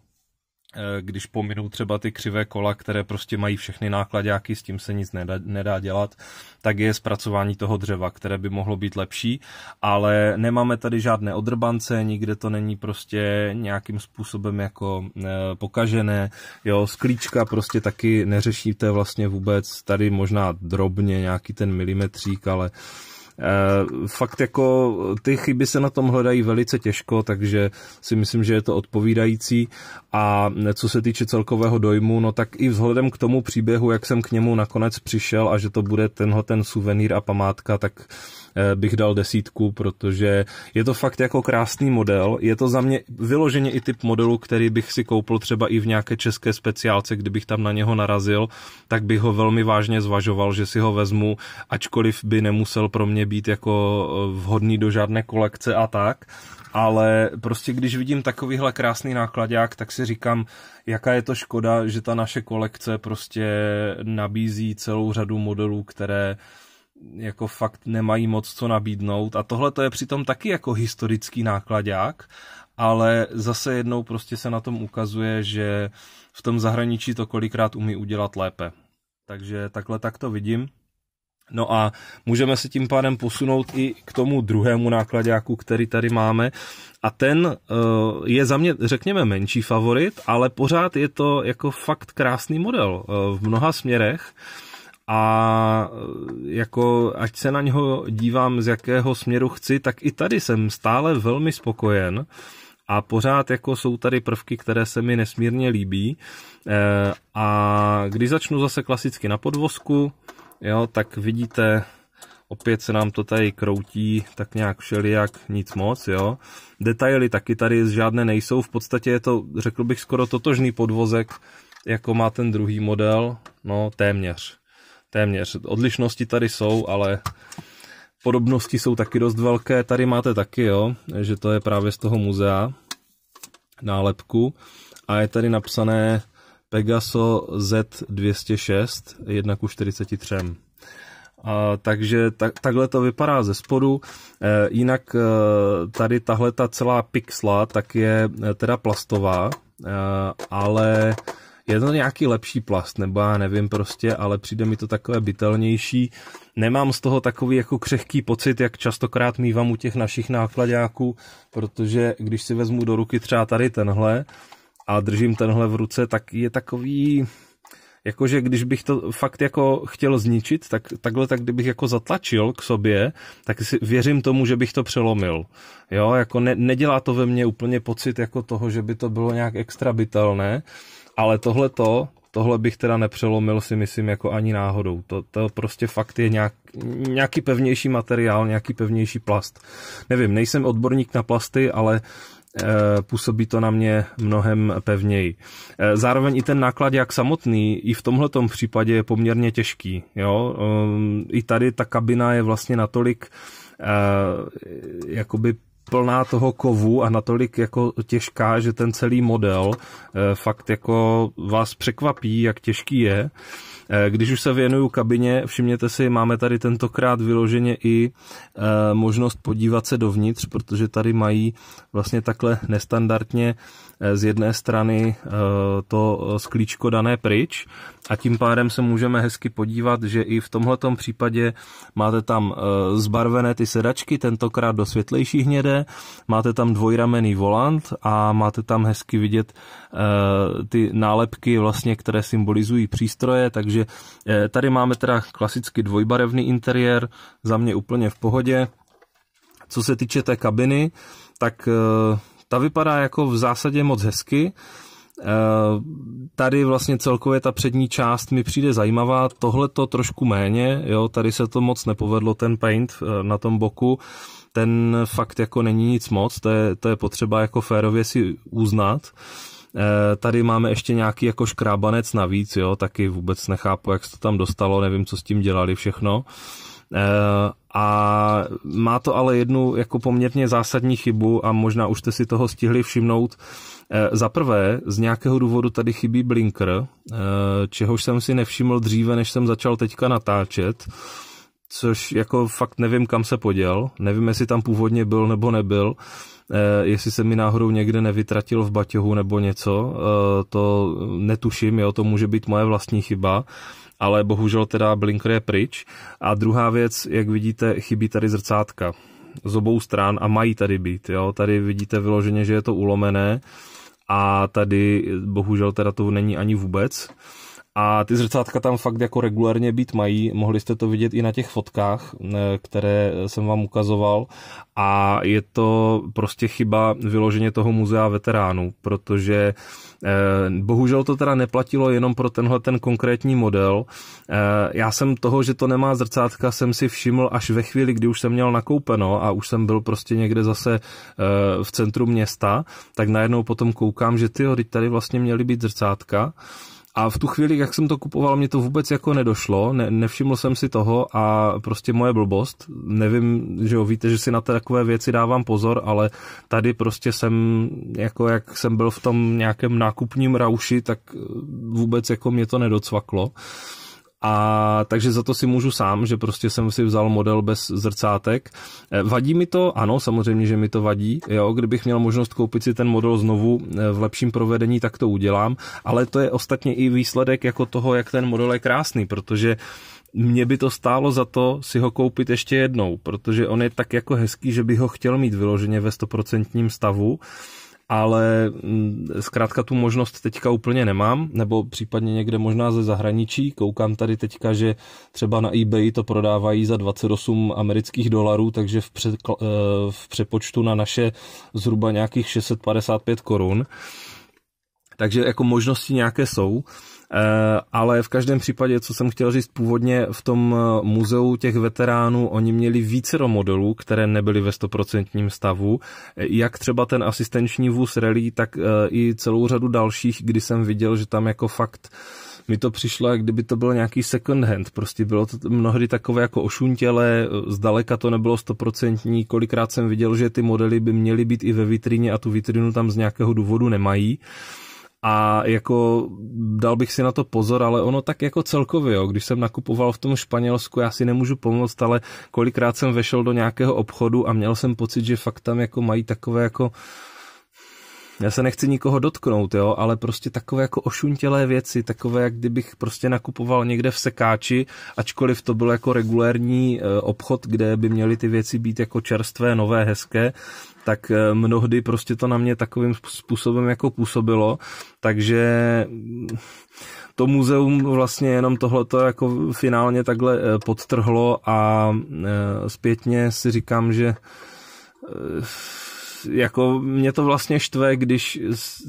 Eh, když pominu třeba ty křivé kola, které prostě mají všechny nákladáky, s tím se nic nedá, nedá dělat, tak je zpracování toho dřeva, které by mohlo být lepší, ale nemáme tady žádné odrbance, nikde to není prostě nějakým způsobem jako eh, pokažené, jo, sklíčka prostě taky neřešíte vlastně vůbec, tady možná drobně nějaký ten milimetřík, ale uh, Eh, fakt jako ty chyby se na tom hledají velice těžko, takže si myslím, že je to odpovídající. A co se týče celkového dojmu, no tak i vzhledem k tomu příběhu, jak jsem k němu nakonec přišel a že to bude tenhle ten suvenýr a památka, tak Eh, bych dal desítku, protože je to fakt jako krásný model. Je to za mě vyloženě i typ modelu, který bych si koupil třeba i v nějaké české speciálce, kdybych tam na něho narazil, tak bych ho velmi vážně zvažoval, že si ho vezmu, ačkoliv by nemusel pro mě být jako eh, vhodný do žádné kolekce a tak ale prostě když vidím takovýhle krásný nákladák, tak si říkám, jaká je to škoda, že ta naše kolekce prostě nabízí celou řadu modelů, které uh, jako fakt nemají moc co nabídnout a tohle to je přitom taky jako historický nákladák, ale zase jednou prostě se na tom ukazuje, že v tom zahraničí to kolikrát umí udělat lépe. Takže takhle tak to vidím. No a můžeme se tím pádem posunout i k tomu druhému nákladáku, který tady máme. A ten eh, je za mě, řekněme, menší favorit, ale pořád je to jako fakt krásný model eh, v mnoha směrech a e, jako ať se na něho dívám z jakého směru chci, tak i tady jsem stále velmi spokojen a pořád jako jsou tady prvky, které se mi nesmírně líbí e, a když začnu zase klasicky na podvozku, jo, tak vidíte, opět se nám to tady kroutí tak nějak všelijak, nic moc, jo. Detaily taky tady žádné nejsou, v podstatě je to, řekl bych, skoro totožný podvozek, jako má ten druhý model, no téměř téměř. Odlišnosti tady jsou, ale podobnosti jsou taky dost velké. Tady máte taky, jo, že to je právě z toho muzea nálepku a je tady napsané Pegaso Z206 1 43. A, takže ta, takhle to vypadá ze spodu. E, jinak e, tady tahle ta celá pixla tak je e, teda plastová, e, ale je to nějaký lepší plast, nebo já nevím prostě, ale přijde mi to takové bytelnější. Nemám z toho takový jako křehký pocit, jak častokrát mývám u těch našich nákladňáků, protože když si vezmu do ruky třeba tady tenhle a držím tenhle v ruce, tak je takový, jakože když bych to fakt jako chtěl zničit, tak takhle tak kdybych jako zatlačil k sobě, tak si věřím tomu, že bych to přelomil. Jo, jako ne, nedělá to ve mně úplně pocit jako toho, že by to bylo nějak extra bytelné, ale tohle to, tohle bych teda nepřelomil si myslím jako ani náhodou. To, to prostě fakt je nějak, nějaký pevnější materiál, nějaký pevnější plast. Nevím, nejsem odborník na plasty, ale e, působí to na mě mnohem pevněji. E, zároveň i ten náklad jak samotný, i v tomhle případě je poměrně těžký. Jo? Ehm, I tady ta kabina je vlastně natolik e, jakoby plná toho kovu a natolik jako těžká, že ten celý model eh, fakt jako vás překvapí, jak těžký je. Eh, když už se věnuju kabině, všimněte si, máme tady tentokrát vyloženě i eh, možnost podívat se dovnitř, protože tady mají vlastně takhle nestandardně Eh, z jedné strany eh, to eh, sklíčko dané pryč a tím pádem se můžeme hezky podívat, že i v tomhletom případě máte tam zbarvené ty sedačky, tentokrát do světlejší hnědé, máte tam dvojramený volant a máte tam hezky vidět ty nálepky, vlastně, které symbolizují přístroje, takže tady máme teda klasicky dvojbarevný interiér, za mě úplně v pohodě. Co se týče té kabiny, tak ta vypadá jako v zásadě moc hezky. Eh, tady vlastně celkově ta přední část mi přijde zajímavá, tohle to trošku méně, jo, tady se to moc nepovedlo, ten paint eh, na tom boku, ten fakt jako není nic moc, to je, to je potřeba jako férově si uznat. Eh, tady máme ještě nějaký jako škrábanec navíc, jo, taky vůbec nechápu, jak se to tam dostalo, nevím, co s tím dělali všechno. Uh, Eh, a má to ale jednu jako poměrně zásadní chybu a možná už jste si toho stihli všimnout. Eh, za prvé, z nějakého důvodu tady chybí blinker, eh, čehož jsem si nevšiml dříve, než jsem začal teďka natáčet což jako fakt nevím, kam se poděl, nevím, jestli tam původně byl nebo nebyl, jestli se mi náhodou někde nevytratil v baťohu nebo něco, to netuším, jo, to může být moje vlastní chyba ale bohužel teda blinker je pryč. A druhá věc, jak vidíte, chybí tady zrcátka z obou stran a mají tady být. Jo? Tady vidíte vyloženě, že je to ulomené a tady bohužel teda to není ani vůbec. A ty zrcátka tam fakt jako regulárně být mají, mohli jste to vidět i na těch fotkách, eh, které jsem vám ukazoval a je to prostě chyba vyloženě toho muzea veteránů, protože eh, bohužel to teda neplatilo jenom pro tenhle ten konkrétní model. Eh, já jsem toho, že to nemá zrcátka, jsem si všiml až ve chvíli, kdy už jsem měl nakoupeno a už jsem byl prostě někde zase v centru města, tak najednou potom koukám, že ty tady vlastně měly být zrcátka. A v tu chvíli, jak jsem to kupoval, mě to vůbec jako nedošlo, ne, nevšiml jsem si toho a prostě moje blbost, nevím, že jo, víte, že si na takové věci dávám pozor, ale tady prostě jsem, jako jak jsem byl v tom nějakém nákupním rauši, tak vůbec jako mě to nedocvaklo. Uh, a takže za to si můžu sám, že prostě jsem si vzal model bez zrcátek. Eh, vadí mi to? Ano, samozřejmě, že mi to vadí. Jo, kdybych měl možnost koupit si ten model znovu eh, v lepším provedení, tak to udělám. Ale to je ostatně i výsledek jako toho, jak ten model je krásný, protože mě by to stálo za to si ho koupit ještě jednou, protože on je tak jako hezký, že bych ho chtěl mít vyloženě ve stoprocentním stavu ale mm, zkrátka tu možnost teďka úplně nemám, nebo případně někde možná ze zahraničí. Koukám tady teďka, že třeba na eBay to prodávají za 28 amerických dolarů, takže v, pře- eh, v přepočtu na naše zhruba nějakých 655 korun. Takže jako možnosti nějaké jsou. Eh, ale v každém případě, co jsem chtěl říct původně, v tom eh, muzeu těch veteránů oni měli více modelů, které nebyly ve stoprocentním stavu, eh, jak třeba ten asistenční vůz rally, tak i celou řadu dalších, kdy jsem viděl, že tam jako fakt mi to přišlo, jak kdyby to byl nějaký second hand, prostě bylo to mnohdy takové jako ošuntělé, zdaleka to nebylo stoprocentní, kolikrát jsem viděl, že ty modely by měly být i ve vitrině a tu vitrinu tam z nějakého důvodu nemají. Uh, a jako dal bych si na to pozor, ale ono tak jako celkově, jo, když jsem nakupoval v tom Španělsku, já si nemůžu pomoct, ale kolikrát jsem vešel do nějakého obchodu a měl jsem pocit, že fakt tam jako mají takové jako já se nechci nikoho dotknout, jo, ale prostě takové jako ošuntělé věci, takové, jak kdybych prostě nakupoval někde v sekáči, ačkoliv to byl jako regulérní e, obchod, kde by měly ty věci být jako čerstvé, nové, hezké, tak e, mnohdy prostě to na mě takovým způsobem jako působilo, takže to muzeum vlastně jenom tohleto jako finálně takhle e, podtrhlo a zpětně si říkám, že jako mě to vlastně štve, když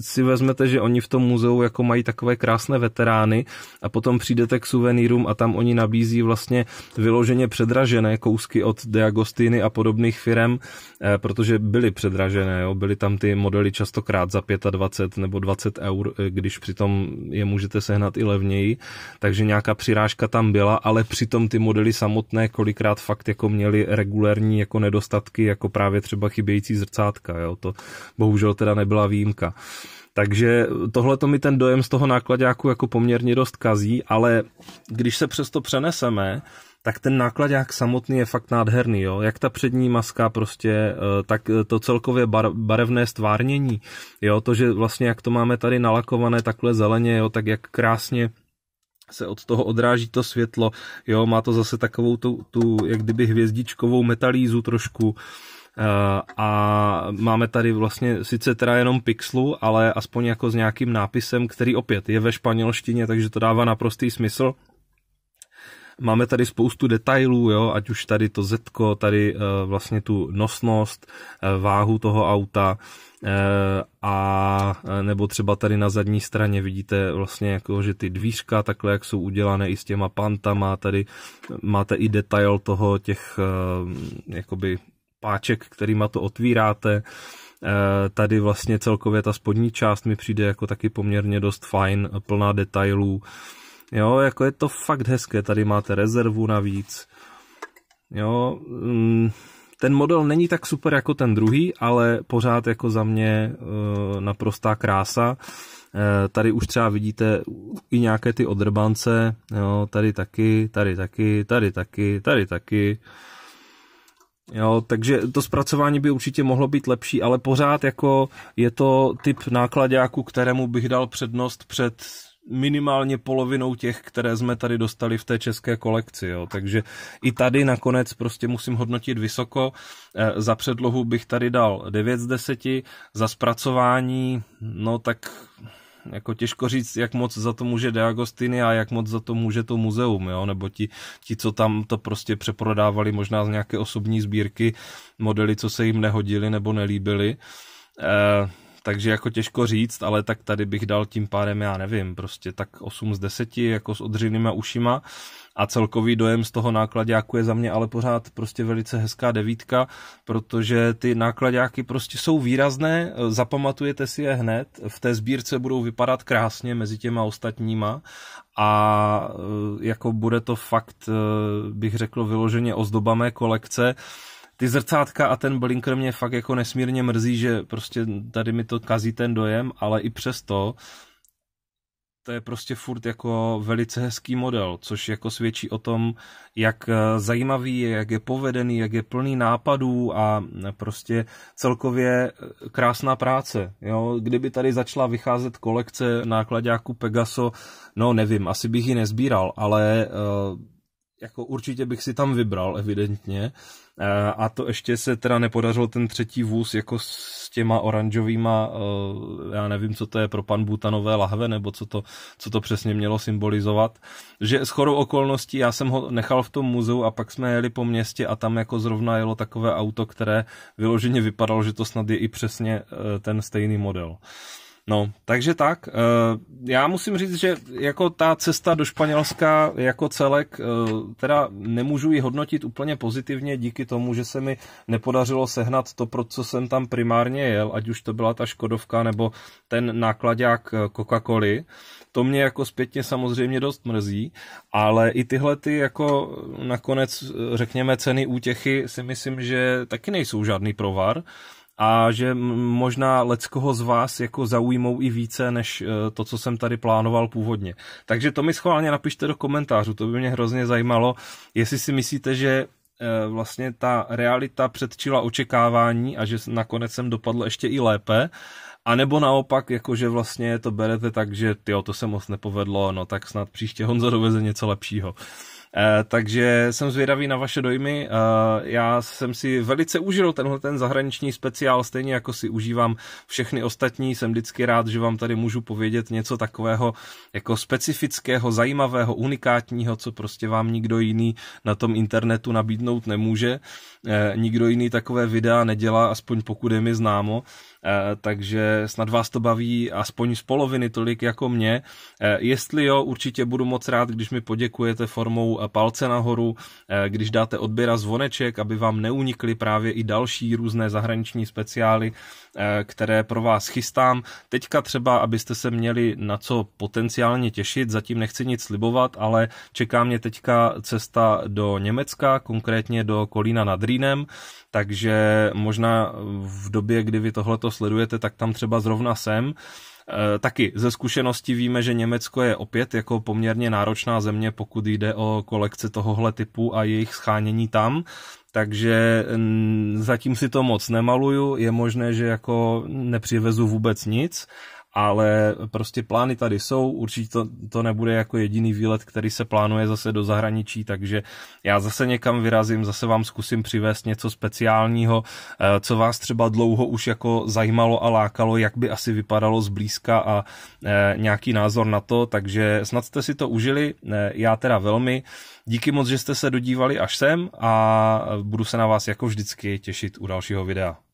si vezmete, že oni v tom muzeu jako mají takové krásné veterány a potom přijdete k suvenýrům a tam oni nabízí vlastně vyloženě předražené kousky od Diagostiny a podobných firm, eh, protože byly předražené, jo, byly tam ty modely častokrát za 25 nebo 20 eur, eh, když přitom je můžete sehnat i levněji, takže nějaká přirážka tam byla, ale přitom ty modely samotné kolikrát fakt jako měly regulérní jako nedostatky, jako právě třeba chybějící zrcátka desítka, jo, to bohužel teda nebyla výjimka. Takže tohle to mi ten dojem z toho nákladňáku jako poměrně dost kazí, ale když se přesto přeneseme, tak ten nákladňák samotný je fakt nádherný, jo. Jak ta přední maska prostě, eh, tak eh, to celkově bar, barevné stvárnění, jo, to, že vlastně jak to máme tady nalakované takhle zeleně, jo, tak jak krásně se od toho odráží to světlo, jo, má to zase takovou tu, tu jak kdyby hvězdičkovou metalízu trošku, Eh, a máme tady vlastně sice teda jenom pixlu, ale aspoň jako s nějakým nápisem, který opět je ve španělštině, takže to dává naprostý smysl. Máme tady spoustu detailů, jo, ať už tady to zetko, tady eh, vlastně tu nosnost, eh, váhu toho auta, a nebo třeba tady na zadní straně vidíte vlastně jako, že ty dvířka takhle, jak jsou udělané i s těma pantama, tady máte i detail toho těch jakoby páček, kterýma to otvíráte. E, tady vlastně celkově ta spodní část mi přijde jako taky poměrně dost fajn, plná detailů. Jo, jako je to fakt hezké, tady máte rezervu navíc. Jo, mm, ten model není tak super jako ten druhý, ale pořád jako za mě e, naprostá krása. E, tady už třeba vidíte i nějaké ty odrbance, jo, tady taky, tady taky, tady taky, tady taky. Tady taky. Jo, takže to zpracování by určitě mohlo být lepší, ale pořád jako je to typ nákladáku, kterému bych dal přednost před minimálně polovinou těch, které jsme tady dostali v té české kolekci. Jo. Takže i tady nakonec prostě musím hodnotit vysoko. E, za předlohu bych tady dal 9 z 10, za zpracování, no tak jako těžko říct, jak moc za to může Agostini a jak moc za to může to muzeum, jo? nebo ti, ti, co tam to prostě přeprodávali možná z nějaké osobní sbírky, modely, co se jim nehodili nebo nelíbily. E, takže jako těžko říct, ale tak tady bych dal tím pádem, já nevím, prostě tak 8 z 10, jako s odřinýma ušima a celkový dojem z toho nákladňáku je za mě ale pořád prostě velice hezká devítka, protože ty nákladňáky prostě jsou výrazné, zapamatujete si je hned, v té sbírce budou vypadat krásně mezi těma ostatníma a e, jako bude to fakt, e, bych řekl, vyloženě ozdoba mé kolekce ty zrcátka a ten blinker mě fakt jako nesmírně mrzí, že prostě tady mi to kazí ten dojem, ale i přesto to je prostě furt jako velice hezký model, což jako svědčí o tom, jak eh, zajímavý je, jak je povedený, jak je plný nápadů a eh, prostě celkově eh, krásná práce. Jo? Kdyby tady začala vycházet kolekce nákladňáků Pegaso, no nevím, asi bych ji nezbíral, ale jako určitě bych si tam vybral evidentně Eh, a to ještě se teda nepodařilo ten třetí vůz jako s těma oranžovýma, eh, já nevím, co to je, pro pan Butanové lahve, nebo co to, co to přesně mělo symbolizovat. Že s chorou okolností já jsem ho nechal v tom muzeu a pak jsme jeli po městě a tam jako zrovna jelo takové auto, které vyloženě vypadalo, že to snad je i přesně eh, ten stejný model. Uh, No, takže tak. Eh, já musím říct, že jako ta cesta do Španělska jako celek, eh, teda nemůžu ji hodnotit úplně pozitivně díky tomu, že se mi nepodařilo sehnat to, pro co jsem tam primárně jel, ať už to byla ta Škodovka nebo ten nákladák eh, Coca-Coly. To mě jako zpětně samozřejmě dost mrzí, ale i tyhle ty jako nakonec, řekněme, ceny útěchy si myslím, že taky nejsou žádný provar a že možná leckoho z vás jako zaujmou i více, než e, to, co jsem tady plánoval původně. Takže to mi schválně napište do komentářů, to by mě hrozně zajímalo, jestli si myslíte, že e, vlastně ta realita předčila očekávání a že nakonec jsem dopadl ještě i lépe, a nebo naopak, jakože vlastně to berete tak, že tyjo, to se moc nepovedlo, no tak snad příště Honzo doveze něco lepšího. Eh, takže jsem zvědavý na vaše dojmy. Eh, já jsem si velice užil tenhle ten zahraniční speciál, stejně jako si užívám všechny ostatní. Jsem vždycky rád, že vám tady můžu povědět něco takového jako specifického, zajímavého, unikátního, co prostě vám nikdo jiný na tom internetu nabídnout nemůže. Eh, nikdo jiný takové videa nedělá, aspoň pokud je mi známo. Eh, takže snad vás to baví aspoň z poloviny tolik jako mě. Eh, jestli jo, určitě budu moc rád, když mi poděkujete formou eh, palce nahoru, když dáte odběr a zvoneček, aby vám neunikly právě i další různé zahraniční speciály, které pro vás chystám. Teďka třeba, abyste se měli na co potenciálně těšit, zatím nechci nic slibovat, ale čeká mě teďka cesta do Německa, konkrétně do Kolína nad Rýnem, takže možná v době, kdy vy to sledujete, tak tam třeba zrovna jsem. E, taky ze zkušenosti víme, že Německo je opět jako poměrně náročná země, pokud jde o kolekce tohohle typu a jejich schánění tam, takže zatím si to moc nemaluju, je možné, že jako nepřivezu vůbec nic, ale prostě plány tady jsou, určitě to, to nebude jako jediný výlet, který se plánuje zase do zahraničí, takže já zase někam vyrazím, zase vám zkusím přivést něco speciálního, eh, co vás třeba dlouho už jako zajímalo a lákalo, jak by asi vypadalo zblízka a eh, nějaký názor na to, takže snad jste si to užili, eh, já teda velmi. Díky moc, že jste se dodívali až sem a budu se na vás jako vždycky těšit u dalšího videa.